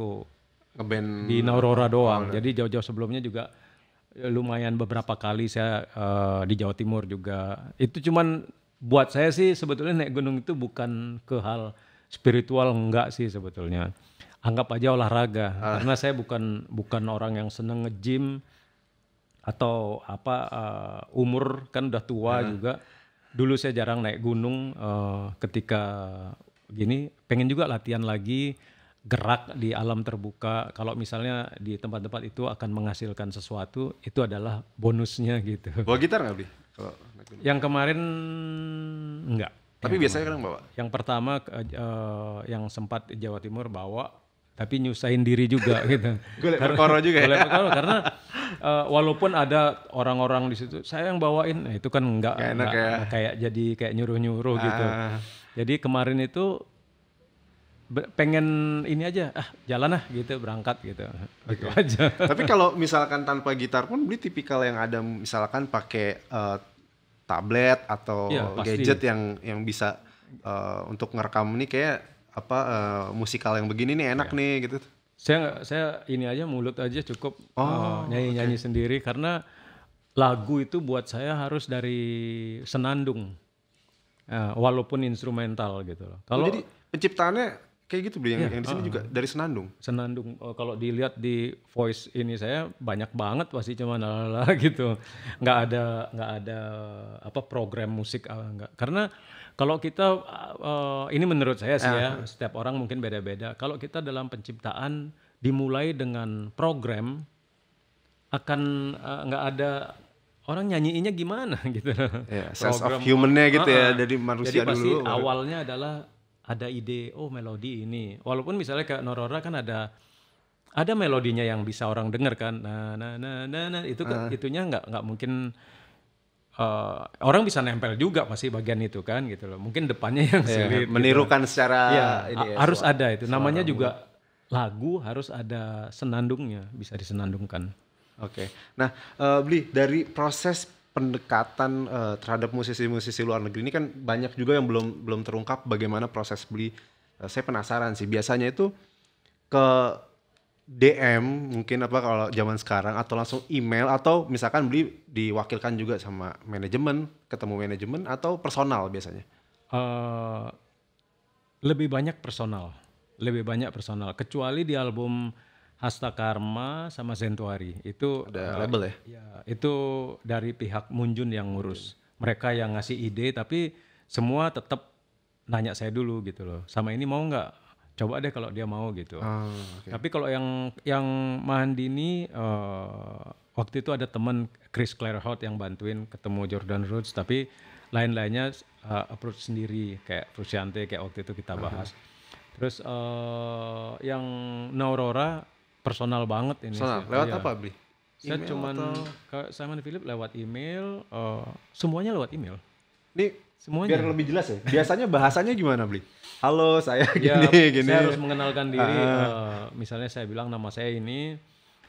ngeband di Naurora doang. Oh, Jadi jauh-jauh sebelumnya juga eh, lumayan beberapa kali saya uh, di Jawa Timur juga. Itu cuman buat saya sih sebetulnya naik gunung itu bukan ke hal spiritual enggak sih sebetulnya. Anggap aja olahraga ah. karena saya bukan bukan orang yang seneng nge-gym atau apa uh, umur kan udah tua ah. juga. Dulu saya jarang naik gunung uh, ketika gini pengen juga latihan lagi gerak di alam terbuka kalau misalnya di tempat-tempat itu akan menghasilkan sesuatu itu adalah bonusnya gitu bawa gitar nggak beli yang kemarin enggak tapi yang biasanya kadang bawa yang pertama uh, yang sempat Jawa Timur bawa tapi nyusahin diri juga (laughs) gitu. Gue juga ya. karena uh, walaupun ada orang-orang di situ, saya yang bawain, nah, itu kan enggak, enggak, enggak ya. kayak jadi kayak nyuruh-nyuruh gitu. ah. gitu. Jadi kemarin itu pengen ini aja ah jalan lah gitu berangkat gitu okay. gitu iya. aja (laughs) tapi kalau misalkan tanpa gitar pun beli tipikal yang ada misalkan pakai uh, tablet atau ya, gadget yang yang bisa uh, untuk ngerekam ini kayak apa uh, musikal yang begini nih enak ya. nih gitu saya saya ini aja mulut aja cukup oh, uh, nyanyi nyanyi okay. sendiri karena lagu itu buat saya harus dari senandung uh, walaupun instrumental gitu loh oh, kalau oh, penciptaannya Kayak gitu beli yang, yeah. yang di sini uh, juga ah. dari Senandung. Senandung. uh, kalau dilihat di voice ini saya banyak banget pasti cuma lala (laughs) gitu. Nggak ada nggak ada apa program musik enggak. Ah, Karena kalau kita uh, ini menurut saya sih uh. ya, ah. setiap orang mungkin beda-beda. Kalau kita dalam penciptaan dimulai dengan program akan uh, ada orang nyanyiinnya gimana (laughs) gitu. Yeah, iya, sense of humannya gitu uh, ya dari manusia jadi pasti dulu. awalnya adalah ada ide oh melodi ini walaupun misalnya kayak Norora kan ada ada melodinya yang bisa orang dengar kan nah nah nah nah, nah itu uh. itunya nggak nggak mungkin uh, orang bisa nempel juga masih bagian itu kan gitu loh mungkin depannya yang yeah, sulit gitu. menirukan gitu. secara ya, ini ya, harus ada itu namanya juga juga lagu harus ada senandungnya bisa disenandungkan oke okay. nah uh, Bli dari proses pendekatan uh, terhadap musisi-musisi luar negeri ini kan banyak juga yang belum belum terungkap bagaimana proses beli. Uh, saya penasaran sih. Biasanya itu ke DM mungkin apa kalau zaman sekarang atau langsung email atau misalkan beli diwakilkan juga sama manajemen, ketemu manajemen atau personal biasanya. Uh, lebih banyak personal, lebih banyak personal. Kecuali di album Hasta Karma sama Zentuari itu ada uh, label ya? ya itu dari pihak Munjun yang ngurus mereka yang ngasih ide tapi semua tetap nanya saya dulu gitu loh sama ini mau nggak coba deh kalau dia mau gitu oh, ah, okay. tapi kalau yang yang Mahandini uh, waktu itu ada teman Chris Clairhout yang bantuin ketemu Jordan Roots tapi lain-lainnya uh, approach sendiri kayak Frusciante kayak waktu itu kita bahas uh -huh. Terus uh, yang Naurora personal banget ini. Personal. Sih. Lewat iya. apa, Bli? Saya email cuman atau? ke Simon Philip lewat email, uh, semuanya lewat email. Ini semuanya. Biar lebih jelas ya. Biasanya bahasanya gimana, Bli? Halo, saya gini ya, gini. Saya harus mengenalkan diri. Uh. misalnya saya bilang nama saya ini,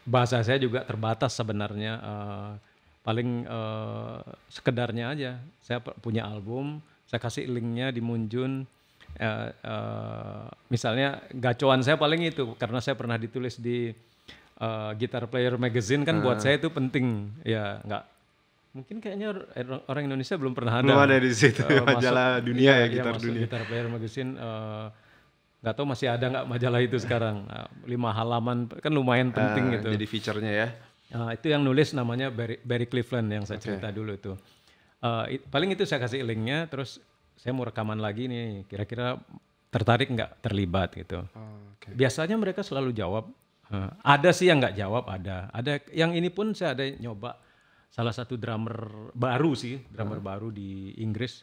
bahasa saya juga terbatas sebenarnya. Uh, paling uh, sekedarnya aja. Saya punya album, saya kasih linknya di Munjun Uh, misalnya gacuan saya paling itu karena saya pernah ditulis di uh, Guitar Player Magazine kan uh. buat ah. saya itu penting ya nggak mungkin kayaknya er, orang Indonesia belum pernah ada belum ada di situ uh, (laughs) majalah masuk, dunia ya, iya, ya gitar ya, dunia Guitar Player Magazine uh, nggak tahu masih ada nggak majalah itu sekarang uh, lima halaman kan lumayan penting uh, gitu jadi fiturnya ya uh, itu yang nulis namanya Barry, Barry Cleveland yang saya okay. cerita dulu itu uh, it, paling itu saya kasih linknya terus saya mau rekaman lagi nih kira-kira tertarik nggak terlibat gitu okay. biasanya mereka selalu jawab uh, ada sih yang nggak jawab ada ada yang ini pun saya ada nyoba salah satu drummer baru sih drummer baru di Inggris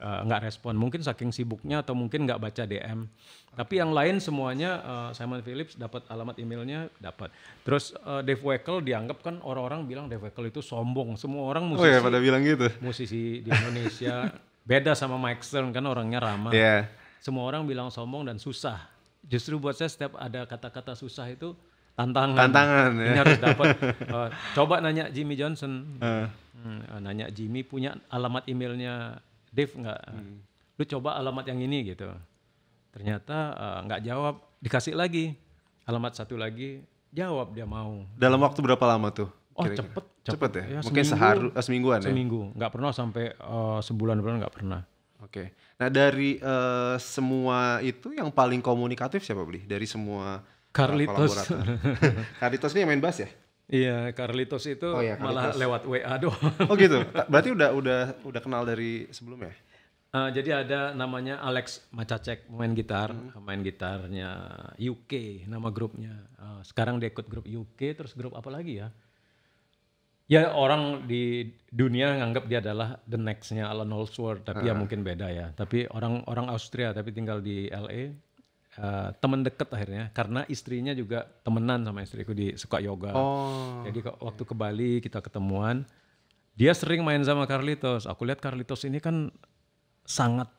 eh, nggak uh, respon mungkin saking sibuknya atau mungkin nggak baca DM okay. tapi yang lain semuanya uh, Simon Phillips dapat alamat emailnya dapat terus uh, Dave Weckl dianggap kan orang-orang bilang Dave Weckl itu sombong semua orang oh iya, musisi oh ya pada bilang gitu musisi di Indonesia (laughs) Beda sama Mike Stern kan orangnya ramah. Yeah. Semua orang bilang sombong dan susah. Justru buat saya setiap ada kata-kata susah itu tantangan. Tantangan. Ini ya. harus dapat. uh, (laughs) coba nanya Jimmy Johnson. Uh. Hmm, oh, nanya Jimmy punya alamat emailnya Dave nggak? Hmm. Lu coba alamat yang ini gitu. Ternyata eh, nggak uh, jawab, dikasih lagi alamat satu lagi, jawab dia mau. Dalam waktu berapa lama tuh? Oh kira -kira. cepet Cepet ya? ya Mungkin seminggu, seharu, eh, semingguan ya? Seminggu. Nggak pernah sampai uh, sebulan pernah nggak pernah. Oke. Okay. Nah dari uh, semua itu yang paling komunikatif siapa beli? Dari semua Carlitos. Uh, (laughs) Carlitos ini yang main bass ya? Iya, Carlitos itu oh, iya, Carlitos. malah lewat WA doang. Oh gitu. (laughs) Berarti udah udah udah kenal dari sebelumnya? Uh, jadi ada namanya Alex Macacek main gitar, hmm. main gitarnya UK nama grupnya. Uh, sekarang dia ikut grup UK terus grup apa lagi ya? Ya orang di dunia nganggap dia adalah the nextnya Alan Holdsworth, tapi uh. ya ah. mungkin beda ya. Tapi orang orang Austria tapi tinggal di LA, uh, eh, teman deket akhirnya karena istrinya juga temenan sama istriku di suka yoga. Oh. Jadi waktu ke Bali kita ketemuan, dia sering main sama Carlitos. Aku lihat Carlitos ini kan sangat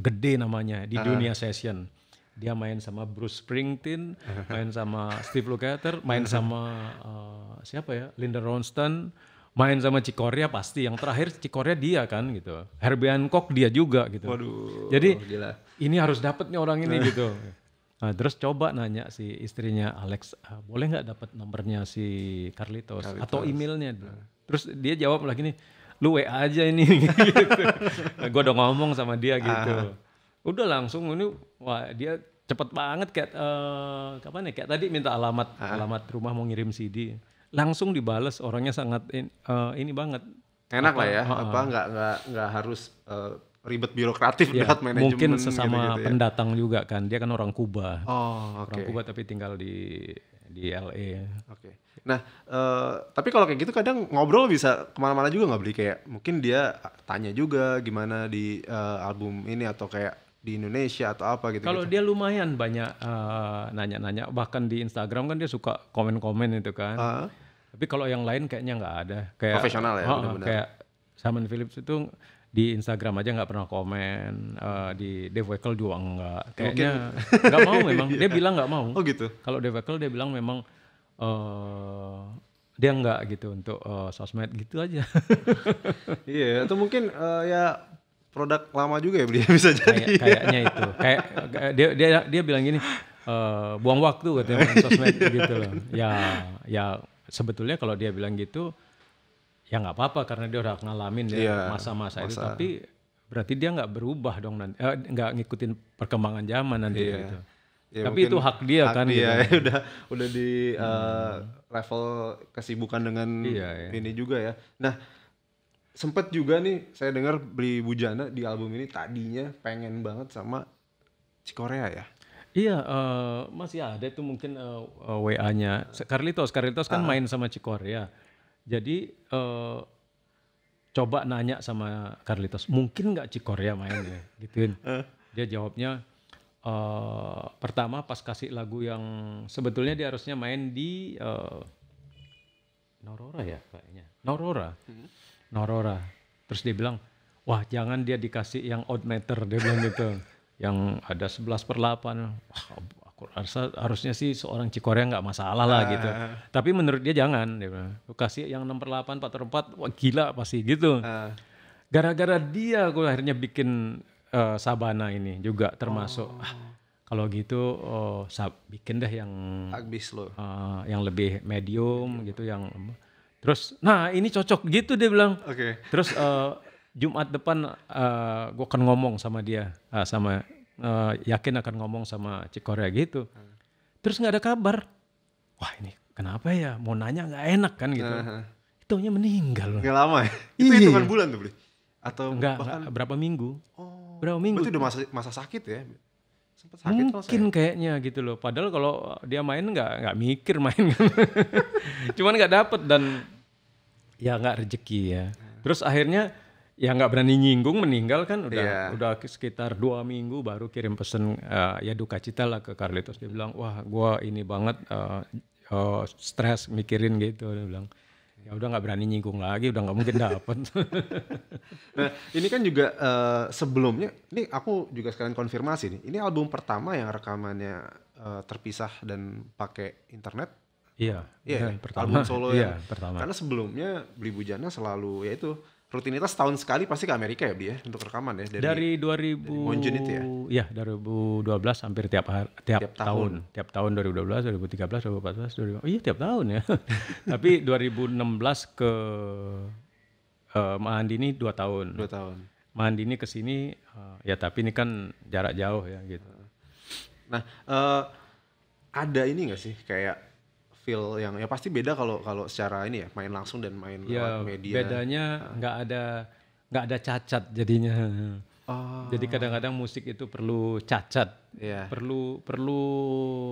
gede namanya di uh. dunia session dia main sama Bruce Springsteen, main sama Steve Lukather, main sama uh, siapa ya, Linda Ronstadt, main sama Cikoria pasti. Yang terakhir Cikoria dia kan gitu, Herbie Hancock dia juga gitu. Waduh. Jadi gila. ini harus dapat nih orang ini gitu. Nah, terus coba nanya si istrinya Alex, ah, boleh nggak dapat nomornya si Carlitos, Carlitos. atau emailnya? Nah. Terus dia jawab lagi nih, lu WA aja ini. (laughs) gitu. Nah, gue udah ngomong sama dia gitu. Ah udah langsung ini wah dia cepet banget kayak uh, kapan ya kayak tadi minta alamat ah. alamat rumah mau ngirim CD langsung dibales orangnya sangat in, uh, ini banget enak apa, lah ya uh, apa nggak nggak nggak harus uh, ribet birokratif ya, manajemen mungkin sesama gitu -gitu pendatang juga kan dia kan orang Kuba oh, okay. orang Kuba tapi tinggal di di LA oke okay. Nah, uh, tapi kalau kayak gitu kadang ngobrol bisa kemana-mana juga nggak beli kayak mungkin dia tanya juga gimana di uh, album ini atau kayak di Indonesia atau apa gitu. Kalau gitu. dia lumayan banyak eh, nanya-nanya, uh, bahkan di Instagram kan dia suka komen-komen itu kan. Uh. Tapi kalau yang lain kayaknya nggak ada. Kayak, Profesional ya, oh, benar-benar. Kayak Simon Phillips itu di Instagram aja nggak pernah komen, uh, di Dave Weckl juga nggak. Kayaknya nggak mau memang. (laughs) Dia bilang nggak mau. Oh gitu. Kalau Dave Weckl dia bilang memang uh, dia nggak gitu untuk uh, sosmed gitu aja. (laughs) Iya, yeah, atau mungkin uh, ya produk lama juga ya dia (laughs) bisa jadi. Kayak, kayaknya itu. Kayak dia dia dia bilang gini, e, buang waktu katanya sosmed gitu loh. Ya ya sebetulnya kalau dia bilang gitu ya nggak apa-apa karena dia udah ngalamin dia ya, iya, masa-masa itu tapi berarti dia nggak berubah dong nanti eh, nggak eh, ngikutin perkembangan zaman nanti yeah. gitu. Ya, Tapi itu hak dia hak kan. Iya, gitu. (laughs) ya, udah udah di eh, hmm. uh, level kesibukan dengan iya, iya. ini juga ya. Nah, sempet juga nih saya dengar beli Bujana di album ini tadinya pengen banget sama si ya. Iya, uh, masih ada tuh mungkin uh, eh, uh, eh, WA-nya Carlitos. Carlitos kan uh. main sama Cikorea. Jadi uh, coba nanya sama Carlitos, mungkin nggak Cikorea ya (laughs) gituin. Uh. Dia jawabnya uh, pertama pas kasih lagu yang sebetulnya dia harusnya main di uh, Norora ya kayaknya. Norora. -huh. Hmm. Norora. Terus dia bilang, wah jangan dia dikasih yang odd meter, dia bilang gitu. (laughs) yang ada 11 per 8. Wah, aku rasa harusnya sih seorang Cikorea nggak masalah lah gitu. Ah. Tapi menurut dia jangan, dia bilang. Kasih yang 6 per 8, 4 per 4, wah gila pasti gitu. Ah. Gara-gara dia gue akhirnya bikin uh, Sabana ini juga termasuk. Oh. Ah, kalau gitu oh, sab bikin deh yang agbis lo, Uh, eh, yang lebih medium, medium gitu yang Terus, nah ini cocok gitu dia bilang. Oke. Okay. Terus uh, Jumat depan uh, eh, gue akan ngomong sama dia, uh, sama uh, yakin akan ngomong sama Cik Korea gitu. Terus nggak ada kabar. Wah ini kenapa ya? Mau nanya nggak enak kan gitu. Uh -huh. Itunya meninggal. Gak lama ya? Itu iya. hitungan bulan tuh beli? Atau enggak, bahkan... enggak, berapa minggu? Oh. Berapa minggu? Berarti udah masa, masa sakit ya? sempat sakit mungkin kayaknya gitu loh padahal kalau dia main nggak nggak mikir main kan (laughs) cuman nggak dapet dan ya nggak rezeki ya terus akhirnya ya nggak berani nyinggung meninggal kan udah yeah. udah sekitar dua minggu baru kirim pesen uh, ya duka cita lah ke Carlitos dia bilang wah gue ini banget uh, uh, stres mikirin gitu dia bilang ya udah nggak berani nyinggung lagi udah nggak mungkin dapet. (laughs) nah ini kan juga uh, sebelumnya ini aku juga sekalian konfirmasi nih ini album pertama yang rekamannya uh, terpisah dan pakai internet iya iya, iya kan? pertama album solo (laughs) iya, yang, pertama karena sebelumnya Beli Bujana selalu yaitu rutinitas setahun sekali pasti ke Amerika ya, Bi ya untuk rekaman ya dari, dari 2000 dari Monjun itu ya. Iya, 2012 hampir tiap hari, tiap, tiap tahun. tahun. Tiap tahun 2012, 2013, 2014, 2015. Oh iya, tiap tahun ya. (laughs) Tapi 2016 ke uh, Mahandini 2 tahun. 2 tahun. Mahandini ke sini uh, ya tapi ini kan jarak jauh ya gitu. Nah, uh, ada ini enggak sih kayak feel yang ya pasti beda kalau kalau secara ini ya main langsung dan main ya, lewat media. Bedanya ah. nggak nah. ada nggak ada cacat jadinya. Oh. Jadi kadang-kadang musik itu perlu cacat, yeah. perlu perlu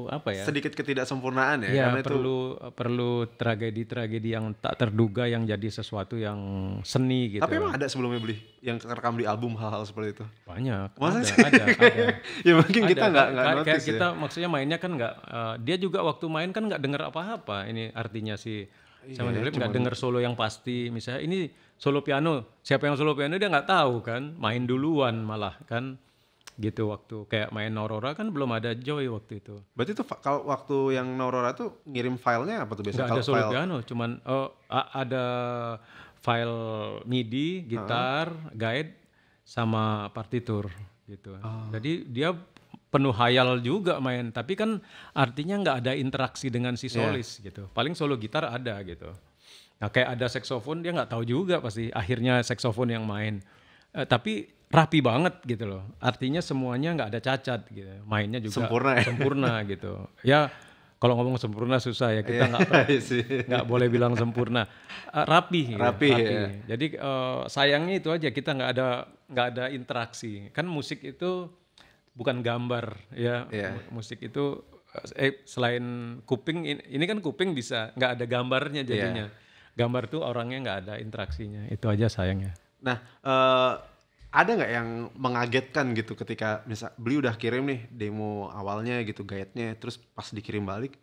apa ya? Sedikit ketidaksempurnaan ya. Yeah, karena perlu itu... perlu tragedi-tragedi yang tak terduga yang jadi sesuatu yang seni gitu. Tapi emang ada sebelumnya beli yang rekam di album hal-hal seperti itu? Banyak. Masa ada, sih? ada, ada. (laughs) ya mungkin ada, kita nggak nggak kita, ya. maksudnya mainnya kan nggak, uh, dia juga waktu main kan nggak dengar apa-apa. Ini artinya si Iya, sama dulu nggak denger solo yang pasti misalnya ini solo piano siapa yang solo piano dia nggak tahu kan main duluan malah kan gitu waktu kayak main Norora kan belum ada Joy waktu itu. Berarti tuh kalau waktu yang Norora tuh ngirim filenya apa tuh biasanya? Gak ada solo file... piano, cuman oh, ada file MIDI, gitar, uh -huh. guide sama partitur gitu. Ah. Jadi dia penuh hayal juga main tapi kan artinya nggak ada interaksi dengan si iya. solis yeah. gitu paling solo gitar ada gitu nah kayak ada saksofon dia nggak tahu juga pasti akhirnya saksofon yang main eh, tapi rapi banget gitu loh artinya semuanya nggak ada cacat gitu mainnya juga sempurna ya? sempurna (laughs) gitu ya kalau ngomong sempurna susah ya kita iya, nggak yeah. (laughs) Iya nggak boleh bilang sempurna uh, rapi rapi, ya, rapi. Ya. jadi uh, sayangnya itu aja kita nggak ada nggak ada interaksi kan musik itu bukan gambar ya yeah. musik itu eh, eh selain kuping ini, kan kuping bisa nggak ada gambarnya iya. jadinya yeah. gambar tuh orangnya nggak ada interaksinya itu aja sayangnya nah uh, ada nggak yang mengagetkan gitu ketika misal beli udah kirim nih demo awalnya gitu gayetnya terus pas dikirim balik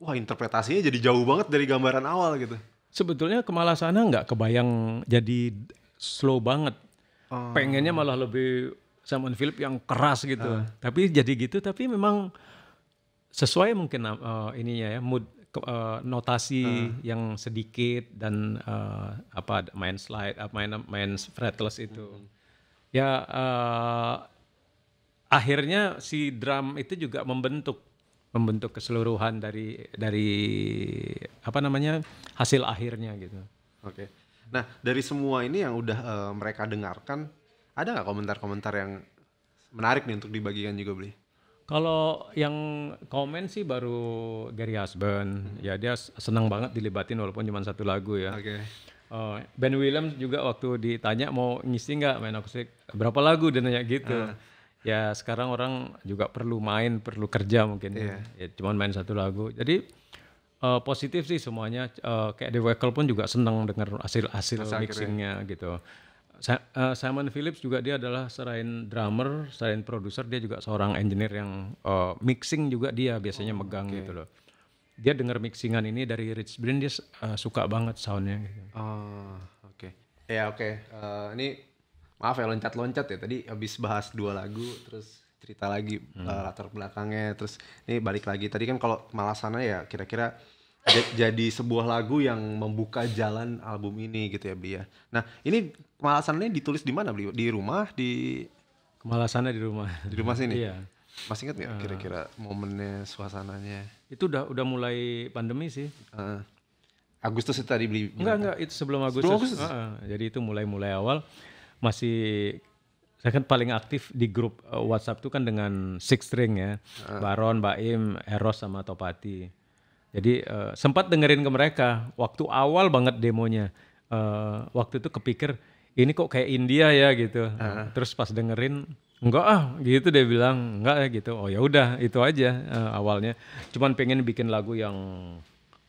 wah interpretasinya jadi jauh banget dari gambaran awal gitu sebetulnya kemalasannya nggak kebayang jadi slow banget oh. pengennya malah lebih Simon Philip yang keras gitu. Uh. Tapi jadi gitu tapi memang sesuai mungkin uh, ininya ya mood uh, notasi uh. yang sedikit dan uh, apa main slide uh, main main fretless itu. Uh. Ya uh, akhirnya si drum itu juga membentuk membentuk keseluruhan dari dari apa namanya hasil akhirnya gitu. Oke. Okay. Nah, dari semua ini yang udah uh, mereka dengarkan ada nggak komentar-komentar yang menarik nih untuk dibagikan juga beli? Kalau yang komen sih baru Gary Husband, hmm. ya dia senang banget dilibatin walaupun cuma satu lagu ya. Oke. Okay. Uh, eh, ben Williams juga waktu ditanya mau ngisi nggak main akustik berapa lagu dan nanya gitu. Uh. Ya sekarang orang juga perlu main, perlu kerja mungkin. Yeah. Ya cuman main satu lagu. Jadi uh, positif sih semuanya. Uh, kayak The Weckl pun juga senang dengar hasil-hasil mixingnya gitu. Sa uh, Simon Phillips juga dia adalah selain drummer, selain produser dia juga seorang engineer yang uh, mixing juga dia biasanya oh, megang okay. gitu loh. Dia dengar mixingan ini dari Rich Brian dia uh, suka banget soundnya. Gitu. Oh oke. Okay. Ya oke. Okay. Uh, ini maaf ya loncat-loncat ya tadi habis bahas dua lagu terus cerita lagi hmm. uh, latar belakangnya terus ini balik lagi tadi kan kalau malasannya ya kira-kira jadi sebuah lagu yang membuka jalan album ini gitu ya Bia. Ya. Nah ini kemalasannya ditulis di mana beliau? Di rumah, di kemalasannya di rumah. Di rumah sini. iya. Masih ingat nggak eh. kira-kira momennya, suasananya? Itu udah udah mulai pandemi sih. Uh, Agustus itu tadi beli. Enggak enggak, itu sebelum Agustus. Sebelum Agustus. Uh, uh, jadi itu mulai-mulai awal masih saya kan paling aktif di grup uh, WhatsApp itu kan dengan six string ya, uh. Baron, Baim, Eros sama Topati. Jadi uh, sempat dengerin ke mereka waktu awal banget demonya. Uh, waktu itu kepikir ini kok kayak India ya gitu. Uh. Terus pas dengerin enggak ah gitu dia bilang enggak ya gitu. Oh ya udah itu aja uh, awalnya. Cuman pengen bikin lagu yang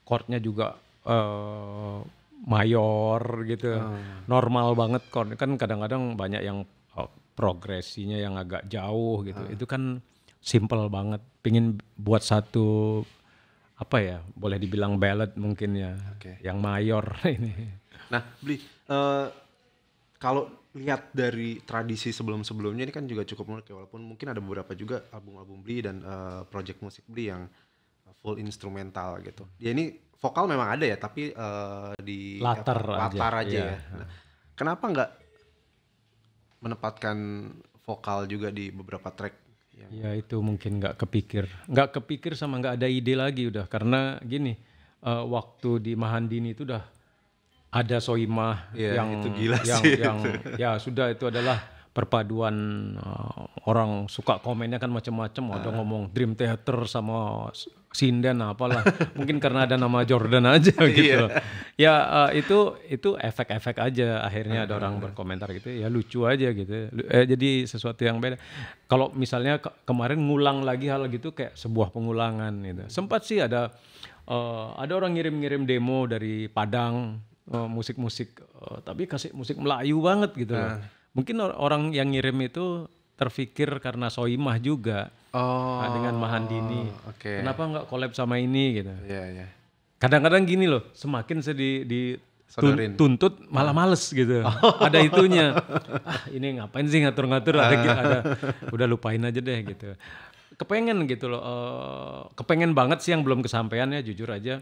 chordnya juga uh, mayor gitu. Uh. Normal banget chord kan kadang-kadang banyak yang oh, progresinya yang agak jauh gitu. Uh. Itu kan simple banget. Pengen buat satu apa ya boleh dibilang ballad mungkin ya okay. yang mayor (laughs) ini. Nah, beli uh, eh, kalau lihat dari tradisi sebelum-sebelumnya ini kan juga cukup menarik ya walaupun mungkin ada beberapa juga album-album Bli dan uh, eh, project musik Bli yang eh, full instrumental gitu. Ya ini vokal memang ada ya tapi uh, di latar apa, aja, latar aja yeah. ya. Nah, kenapa nggak menempatkan vokal juga di beberapa track? Yang... Ya itu mungkin nggak kepikir, nggak kepikir sama nggak ada ide lagi udah karena gini uh, waktu di Mahandini itu udah ada Soimah yeah, yang itu gila yang, sih. yang ya sudah itu adalah perpaduan uh, orang suka komennya kan macam-macam uh. ada ah. ngomong Dream Theater sama sinden apalah (laughs) mungkin karena ada nama Jordan aja iya. gitu ya uh, itu itu efek-efek aja akhirnya uh, ada orang ah. berkomentar gitu ya lucu aja gitu eh, jadi sesuatu yang beda kalau misalnya ke kemarin ngulang lagi hal gitu kayak sebuah pengulangan gitu sempat sih ada uh, ada orang ngirim-ngirim demo dari Padang Eh, musik-musik uh, tapi kasih musik Melayu banget gitu Uh. Mungkin or orang yang ngirim itu terfikir karena Soimah juga. Oh. Nah, dengan Mahandini. Okay. Kenapa nggak collab sama ini gitu. Iya, yeah, Yeah. Kadang-kadang gini loh, semakin saya di, tuntut malah males gitu. (laughs) Oh. Ada itunya. ah, ini ngapain sih ngatur-ngatur ada, ada (laughs) udah lupain aja deh gitu. Kepengen gitu loh. Eh, kepengen banget sih yang belum kesampaian ya jujur aja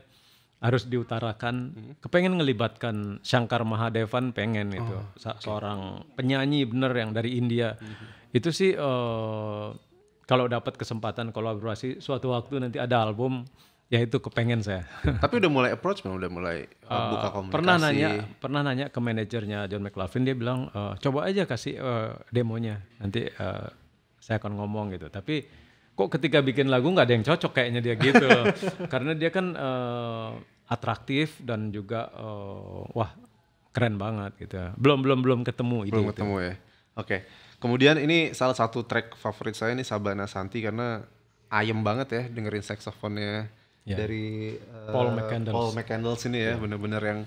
harus diutarakan. Hmm. Kepengen ngelibatkan Shankar Mahadevan pengen itu oh, okay. seorang penyanyi bener yang dari India. Hmm. Itu sih uh, kalau dapat kesempatan kolaborasi suatu waktu nanti ada album ya itu kepengen saya. (laughs) Tapi udah mulai approach belum? Udah mulai uh, buka komunikasi? Pernah nanya, pernah nanya ke manajernya John McLaughlin dia bilang uh, coba aja kasih uh, demonya nanti uh, saya akan ngomong gitu. Tapi kok ketika bikin lagu nggak ada yang cocok kayaknya dia gitu (laughs) karena dia kan uh, atraktif dan juga uh, wah keren banget gitu ya. belum belum belum ketemu belum itu ketemu gitu. ya oke okay. kemudian ini salah satu track favorit saya ini Sabana Santi karena ayem banget ya dengerin saxofonnya yeah. dari uh, Paul McCandles Paul McCandles ini ya yeah. bener-bener yang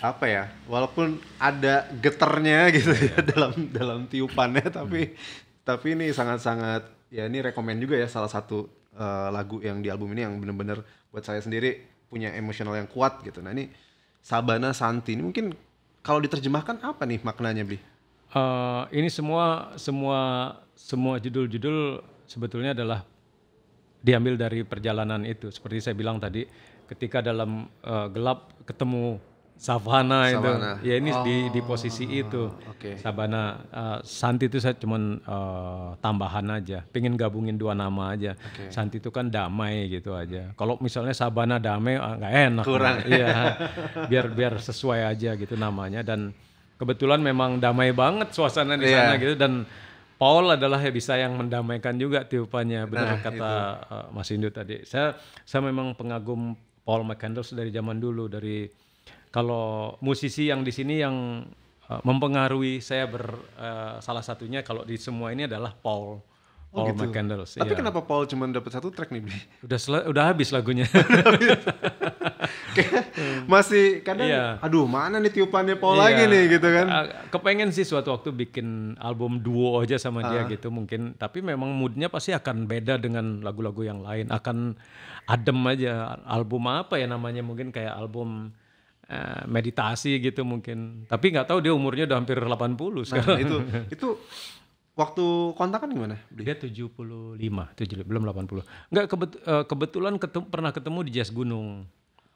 apa ya walaupun ada geternya gitu yeah. ya, ya. (laughs) dalam dalam tiupannya tapi tapi ini sangat-sangat ya ini rekomend juga ya salah satu uh, lagu yang di album ini yang bener-bener buat saya sendiri punya emosional yang kuat gitu. Nah ini Sabana Santi ini mungkin kalau diterjemahkan apa nih maknanya Bli? Uh, eh, ini semua semua semua judul-judul sebetulnya adalah diambil dari perjalanan itu. Seperti saya bilang tadi, ketika dalam uh, gelap ketemu Savana, Savana itu. Ya ini oh, di di posisi itu. Okay. Savana uh, Santi itu saya cuman uh, tambahan aja. Pengen gabungin dua nama aja. Okay. Santi itu kan damai gitu aja. Kalau misalnya Sabana damai ah, nggak uh, enak. Kurang. (laughs) Iya. biar biar sesuai aja gitu namanya dan kebetulan memang damai banget suasana di yeah. sana gitu dan Paul adalah ya bisa yang mendamaikan juga tiupannya nah, benar nah, kata itu. Eh, Mas Indu tadi. Saya saya memang pengagum Paul McCandless dari zaman dulu dari kalau musisi yang di sini yang eh, mempengaruhi saya ber uh, salah satunya kalau di semua ini adalah Paul. Oh, Paul oh gitu. McCandles. Tapi iya. kenapa Paul cuma dapat satu track nih, Bli? Udah udah habis lagunya. (laughs) Hmm. Masih kadang iya. aduh, mana nih tiupannya Paul iya. lagi nih gitu kan. Eh, kepengen sih suatu waktu bikin album duo aja sama uh. dia ah. gitu mungkin, tapi memang moodnya pasti akan beda dengan lagu-lagu yang lain. Akan adem aja album apa ya namanya mungkin kayak album Eh, meditasi gitu mungkin. Tapi nggak tahu dia umurnya udah hampir 80 nah, sekarang. Nah, itu (laughs) itu waktu kontak kan gimana? Dia 75, 75 belum 80. Enggak kebet, eh, kebetulan ketemu, pernah ketemu di Jazz Gunung.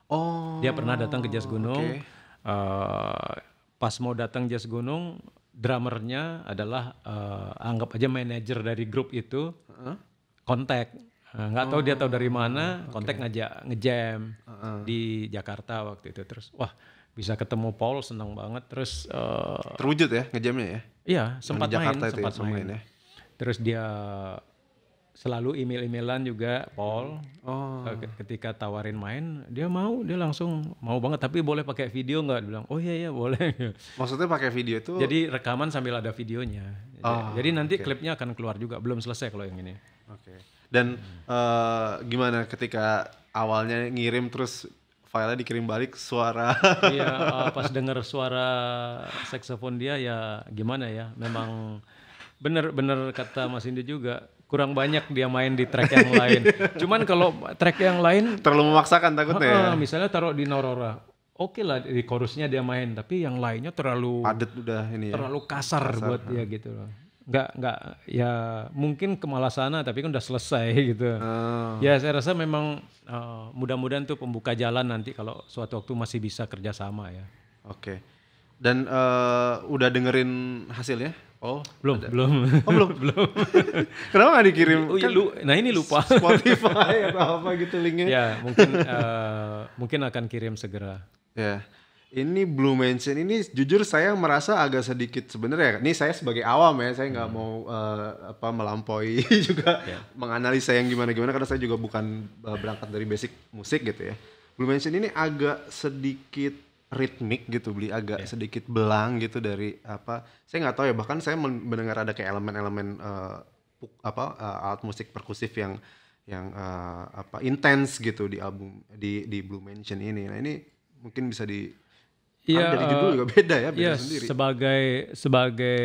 Oh. Dia pernah datang ke Jazz Gunung. Okay. Uh, eh, pas mau datang Jazz Gunung, drummernya adalah uh, anggap aja manajer dari grup itu. Huh? Kontak Eh, nggak uh, tahu dia oh. tahu dari mana hmm, kontak ngajak ngejam uh -uh. di Jakarta waktu itu terus wah bisa ketemu Paul senang banget terus uh, terwujud ya ngejamnya ya iya sempat main Jakarta ya, sempat main. main ya. terus dia selalu email-emailan juga Paul hmm. oh. ketika tawarin main dia mau dia langsung mau banget tapi boleh pakai video nggak bilang oh iya iya boleh (laughs) maksudnya pakai video itu jadi rekaman sambil ada videonya oh, jadi nanti klipnya akan keluar juga belum selesai kalau yang ini oke okay dan uh, gimana ketika awalnya ngirim terus filenya dikirim balik suara (laughs) iya uh, pas denger suara saksofon dia ya gimana ya memang bener-bener kata Mas Indi juga kurang banyak dia main di track yang lain cuman kalau track yang lain terlalu memaksakan takutnya uh, uh, misalnya taruh di Norora oke lah di chorusnya dia main tapi yang lainnya terlalu padat udah ini ya terlalu kasar, kasar buat kan. dia gitu loh nggak nggak ya mungkin kemalasana tapi kan udah selesai (laughs) gitu. Oh. Ya saya rasa memang uh, mudah-mudahan tuh pembuka jalan nanti kalau suatu waktu masih bisa kerjasama ya. Oke. Okay. Dan uh, udah dengerin hasilnya? Oh belum ada. belum. Oh belum (laughs) belum. (laughs) Kenapa nggak dikirim? Oh, iya, kan, lu, nah ini lupa. Spotify atau apa gitu linknya? Ya mungkin uh, mungkin akan kirim segera. Ya. Yeah ini blue mansion ini jujur saya merasa agak sedikit sebenarnya ini saya sebagai awam ya saya nggak hmm. mau uh, apa melampaui (laughs) juga yeah. menganalisa yang gimana gimana karena saya juga bukan uh, berangkat dari basic musik gitu ya blue mansion ini agak sedikit ritmik gitu beli agak yeah. sedikit belang gitu dari apa saya nggak tahu ya bahkan saya mendengar ada kayak elemen-elemen uh, apa uh, alat musik perkusif yang yang uh, apa intens gitu di album di di blue mansion ini nah ini mungkin bisa di Kan iya. Dari judul juga eh, beda ya, beda ya, sendiri. Sebagai sebagai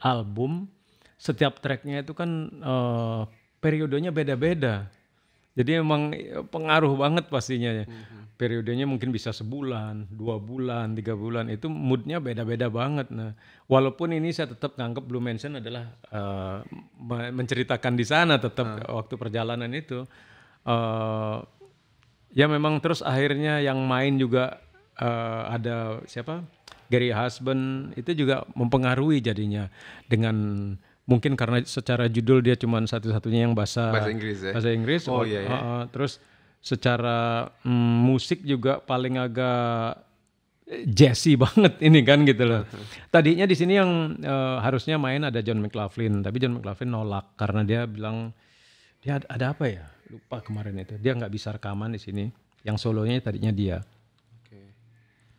album, setiap tracknya itu kan uh, periodenya beda-beda. Jadi emang eh, pengaruh banget pastinya ya. Mm-hmm. Periodenya mungkin bisa sebulan, dua bulan, tiga bulan. Itu moodnya beda-beda banget. Nah, walaupun ini saya tetap nganggap Blue Mansion adalah uh, menceritakan di sana tetap uh. waktu perjalanan itu. Uh, ya memang terus akhirnya yang main juga uh, ada siapa Gary Husband itu juga mempengaruhi jadinya dengan mungkin karena secara judul dia cuma satu-satunya yang bahasa bahasa Inggris ya? bahasa Inggris oh, oh iya, iya. Uh, terus secara um, musik juga paling agak eh, Jesse (laughs) banget ini kan gitu loh. (laughs) Tadinya di sini yang e, harusnya main ada John McLaughlin, tapi John McLaughlin nolak karena dia bilang dia ada apa ya? Lupa kemarin itu. Dia nggak bisa rekaman di sini. Yang solonya tadinya dia.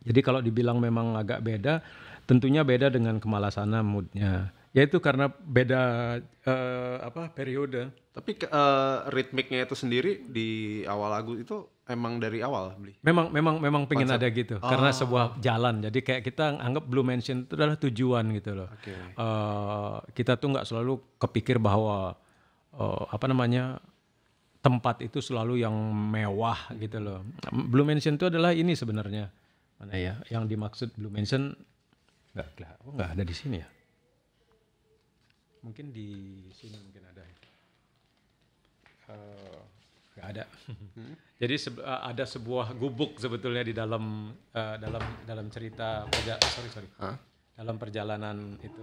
Jadi kalau dibilang memang agak beda, tentunya beda dengan kemalasan moodnya. Yaitu karena beda uh, apa periode. Tapi uh, ritmiknya itu sendiri di awal lagu itu emang dari awal beli. Memang memang memang pengen ada gitu oh. karena ah. sebuah jalan. Jadi kayak kita anggap blue mansion itu adalah tujuan gitu loh. Okay. Uh, eh, kita tuh nggak selalu kepikir bahwa uh, apa namanya tempat itu selalu yang mewah gitu loh. Blue mansion itu adalah ini sebenarnya Mana ya? Yang dimaksud blue mention nggak oh, nggak ada di sini ya? Mungkin di sini mungkin ada ya. Uh, nggak ada. (laughs) Hmm? Jadi se eh, ada sebuah gubuk sebetulnya di dalam uh, dalam dalam cerita perja sorry sorry huh? dalam perjalanan itu.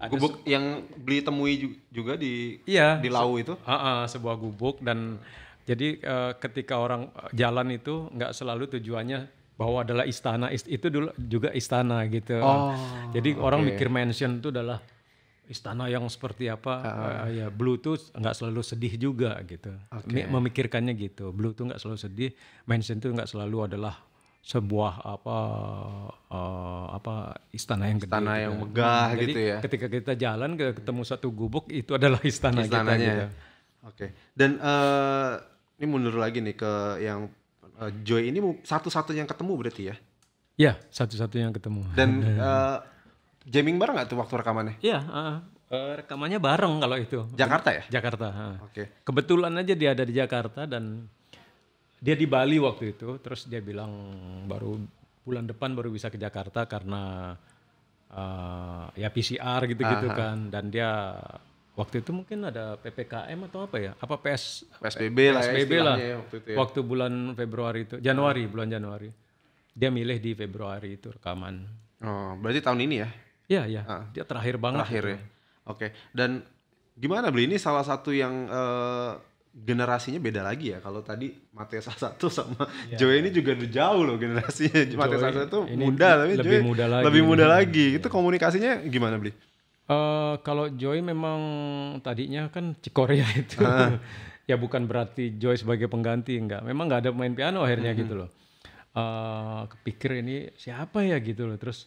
Ada gubuk yang beli temui juga di iya, di lau itu? Uh, uh, sebuah gubuk dan jadi uh, ketika orang jalan itu nggak selalu tujuannya bahwa adalah istana itu dulu juga istana gitu. Oh, Jadi okay. orang mikir mansion itu adalah istana yang seperti apa uh, uh ya Blue tuh nggak selalu sedih juga gitu. Okay. Memikirkannya gitu. Blue tuh nggak selalu sedih, mansion itu nggak selalu adalah sebuah apa uh, apa istana yang istana gede, gitu. yang gitu. megah Jadi, gitu ya. Ketika kita jalan ketemu satu gubuk itu adalah istana Istananya. kita gitu. Ya. Oke. Okay. Dan uh, ini mundur lagi nih ke yang Eh, Joy ini satu-satunya yang ketemu berarti ya? Iya, satu-satunya yang ketemu. Dan uh, (laughs) jamming bareng gak tuh waktu rekamannya? Iya, uh, rekamannya bareng kalau itu. Jakarta ya? Jakarta. Uh. Oke. Okay. Kebetulan aja dia ada di Jakarta dan dia di Bali waktu itu. Terus dia bilang baru bulan depan baru bisa ke Jakarta karena uh, ya PCR gitu-gitu kan. Dan dia Waktu itu mungkin ada PPKM atau apa ya? Apa PS PSBB lah PSBB ya, lah. Ya waktu, itu ya. waktu bulan Februari itu, Januari, bulan Januari. Dia milih di Februari itu rekaman. Oh, berarti tahun ini ya? Iya, iya. Ah. Dia terakhir banget. Terakhir ya. Oke. Okay. Dan gimana beli ini salah satu yang uh, generasinya beda lagi ya kalau tadi Matias satu sama ya, Joe iya. ini juga jauh loh generasinya Matias satu muda tapi lebih Joey muda lagi lebih muda lagi ya. itu komunikasinya gimana beli Uh, kalau Joy memang tadinya kan Cikoria (laughs) itu. Ah. Ya bukan berarti Joy sebagai pengganti, enggak. Memang enggak ada pemain piano akhirnya gitu loh. Uh, kepikir ini siapa ya gitu loh, terus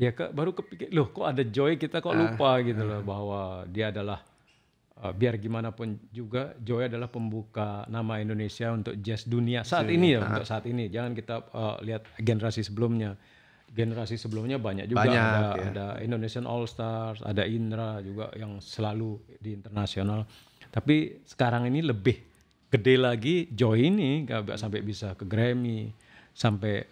ya ke baru kepikir, "Loh kok ada Joy kita kok ah, lupa," gitu ah. loh, bahwa dia adalah, uh, biar gimana pun juga Joy adalah pembuka nama Indonesia untuk jazz dunia saat Jadi, iya, ini ya, untuk saat ini. Jangan kita, uh, lihat generasi sebelumnya generasi sebelumnya banyak juga banyak, ada, ya. ada Indonesian All Stars, ada Indra juga yang selalu di internasional. Tapi sekarang ini lebih gede lagi Joy ini nggak sampai bisa ke Grammy, sampai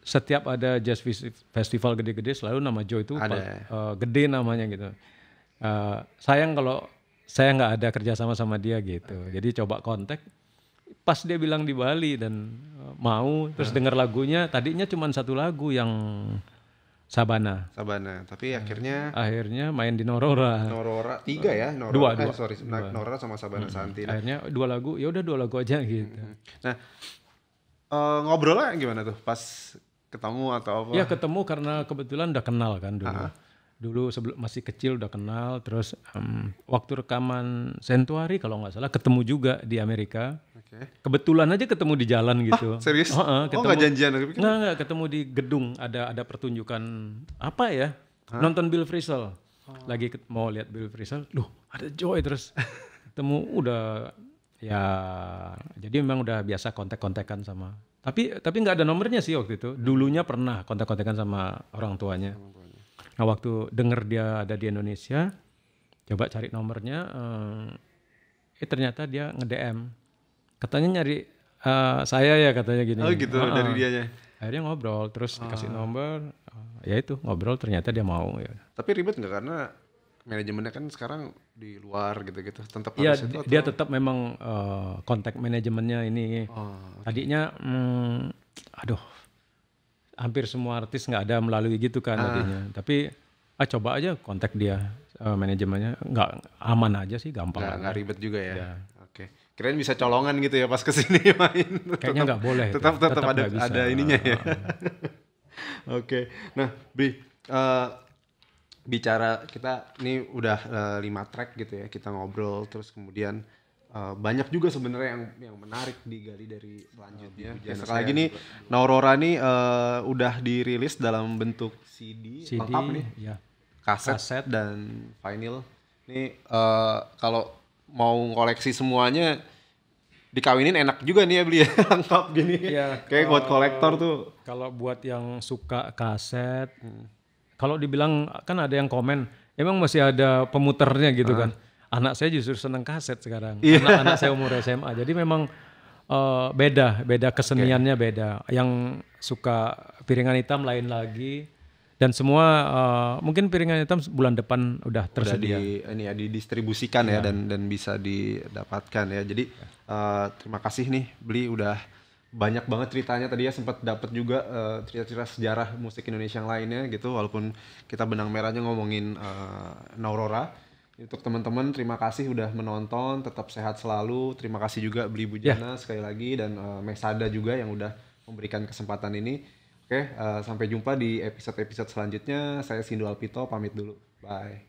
setiap ada jazz festival gede-gede selalu nama Joy itu ada. Uh, gede namanya gitu. Uh, sayang kalau saya nggak ada kerjasama sama dia gitu. Okay. Jadi coba kontak pas dia bilang di Bali dan eh, mau terus ah. dengar lagunya tadinya cuma satu lagu yang Sabana. Sabana, tapi hmm. akhirnya akhirnya main di Norora. Norora tiga ya, Norora. Dua, eh, sorry, dua. Nah, Norora sama Sabana hmm. Santi. Nah. Akhirnya dua lagu, ya udah dua lagu aja gitu. Hmm. Nah, uh, ngobrolnya gimana tuh pas ketemu atau apa? Ya ketemu karena kebetulan udah kenal kan dulu. Aha dulu sebelum masih kecil udah kenal terus um, waktu rekaman Sentuari kalau nggak salah ketemu juga di Amerika okay. kebetulan aja ketemu di jalan gitu Ah serius oh, uh, ketemu, oh nggak janjian nggak nggak ketemu di gedung ada ada pertunjukan apa ya huh? nonton Bill Frisell oh. lagi mau lihat Bill Frisell loh ada Joy terus (laughs) ketemu udah ya jadi memang udah biasa kontak-kontakan sama tapi tapi nggak ada nomornya sih waktu itu dulunya pernah kontak-kontakan sama orang tuanya Nah waktu dengar dia ada di Indonesia, coba cari nomornya, eh, eh ternyata dia nge-DM. Katanya nyari uh, saya ya katanya gini. Oh gitu, uh -uh. dari dianya? Akhirnya ngobrol, terus uh. dikasih nomor, ya itu ngobrol ternyata dia mau. Ya. Tapi ribet nggak karena manajemennya kan sekarang di luar gitu-gitu tetap ya, harus itu, dia tetap memang uh, kontak manajemennya ini oh, okay. tadinya mm, aduh hampir semua artis nggak ada melalui gitu kan tadinya. Ah. Tapi ah coba aja kontak dia uh, manajemennya nggak aman aja sih gampang. Nggak, ribet juga ya. ya. Oke. Kirain bisa colongan gitu ya pas kesini (laughs) main. Kayaknya nggak boleh. Tetap tetap, tetap ada bisa. ada ininya ya. Ah, ah. (laughs) Oke. Okay. Nah, Bri uh, eh, bicara kita ini udah uh, lima track gitu ya kita ngobrol terus kemudian uh, banyak juga sebenarnya yang yang menarik digali dari lanjutnya. Uh, ya, sekali lagi nih Naurora nih uh, udah dirilis dalam bentuk CD, CD lengkap nih. Ya. Kaset, kaset dan vinyl. Nih uh, kalau mau koleksi semuanya dikawinin enak juga nih ya beli (laughs) lengkap gini. Ya, Kayak buat kolektor tuh. Kalau buat yang suka kaset, hmm. kalau dibilang kan ada yang komen, emang masih ada pemuternya gitu uh. kan anak saya justru seneng kaset sekarang. Yeah. Anak-anak saya umur SMA. Jadi memang uh, beda, beda keseniannya okay. beda. Yang suka piringan hitam lain lagi dan semua uh, mungkin piringan hitam bulan depan udah tersedia. Udah di, ini ya didistribusikan ya, ya dan dan bisa didapatkan ya. Jadi uh, terima kasih nih Beli udah banyak banget ceritanya tadi ya sempat dapat juga uh, cerita-cerita sejarah musik Indonesia yang lainnya gitu walaupun kita benang merahnya ngomongin uh, Naurora untuk teman-teman terima kasih udah menonton, tetap sehat selalu. Terima kasih juga Beli Bujana yeah. sekali lagi dan uh, Mesada juga yang udah memberikan kesempatan ini. Oke, uh, sampai jumpa di episode-episode selanjutnya. Saya Sindu Alpito pamit dulu. Bye.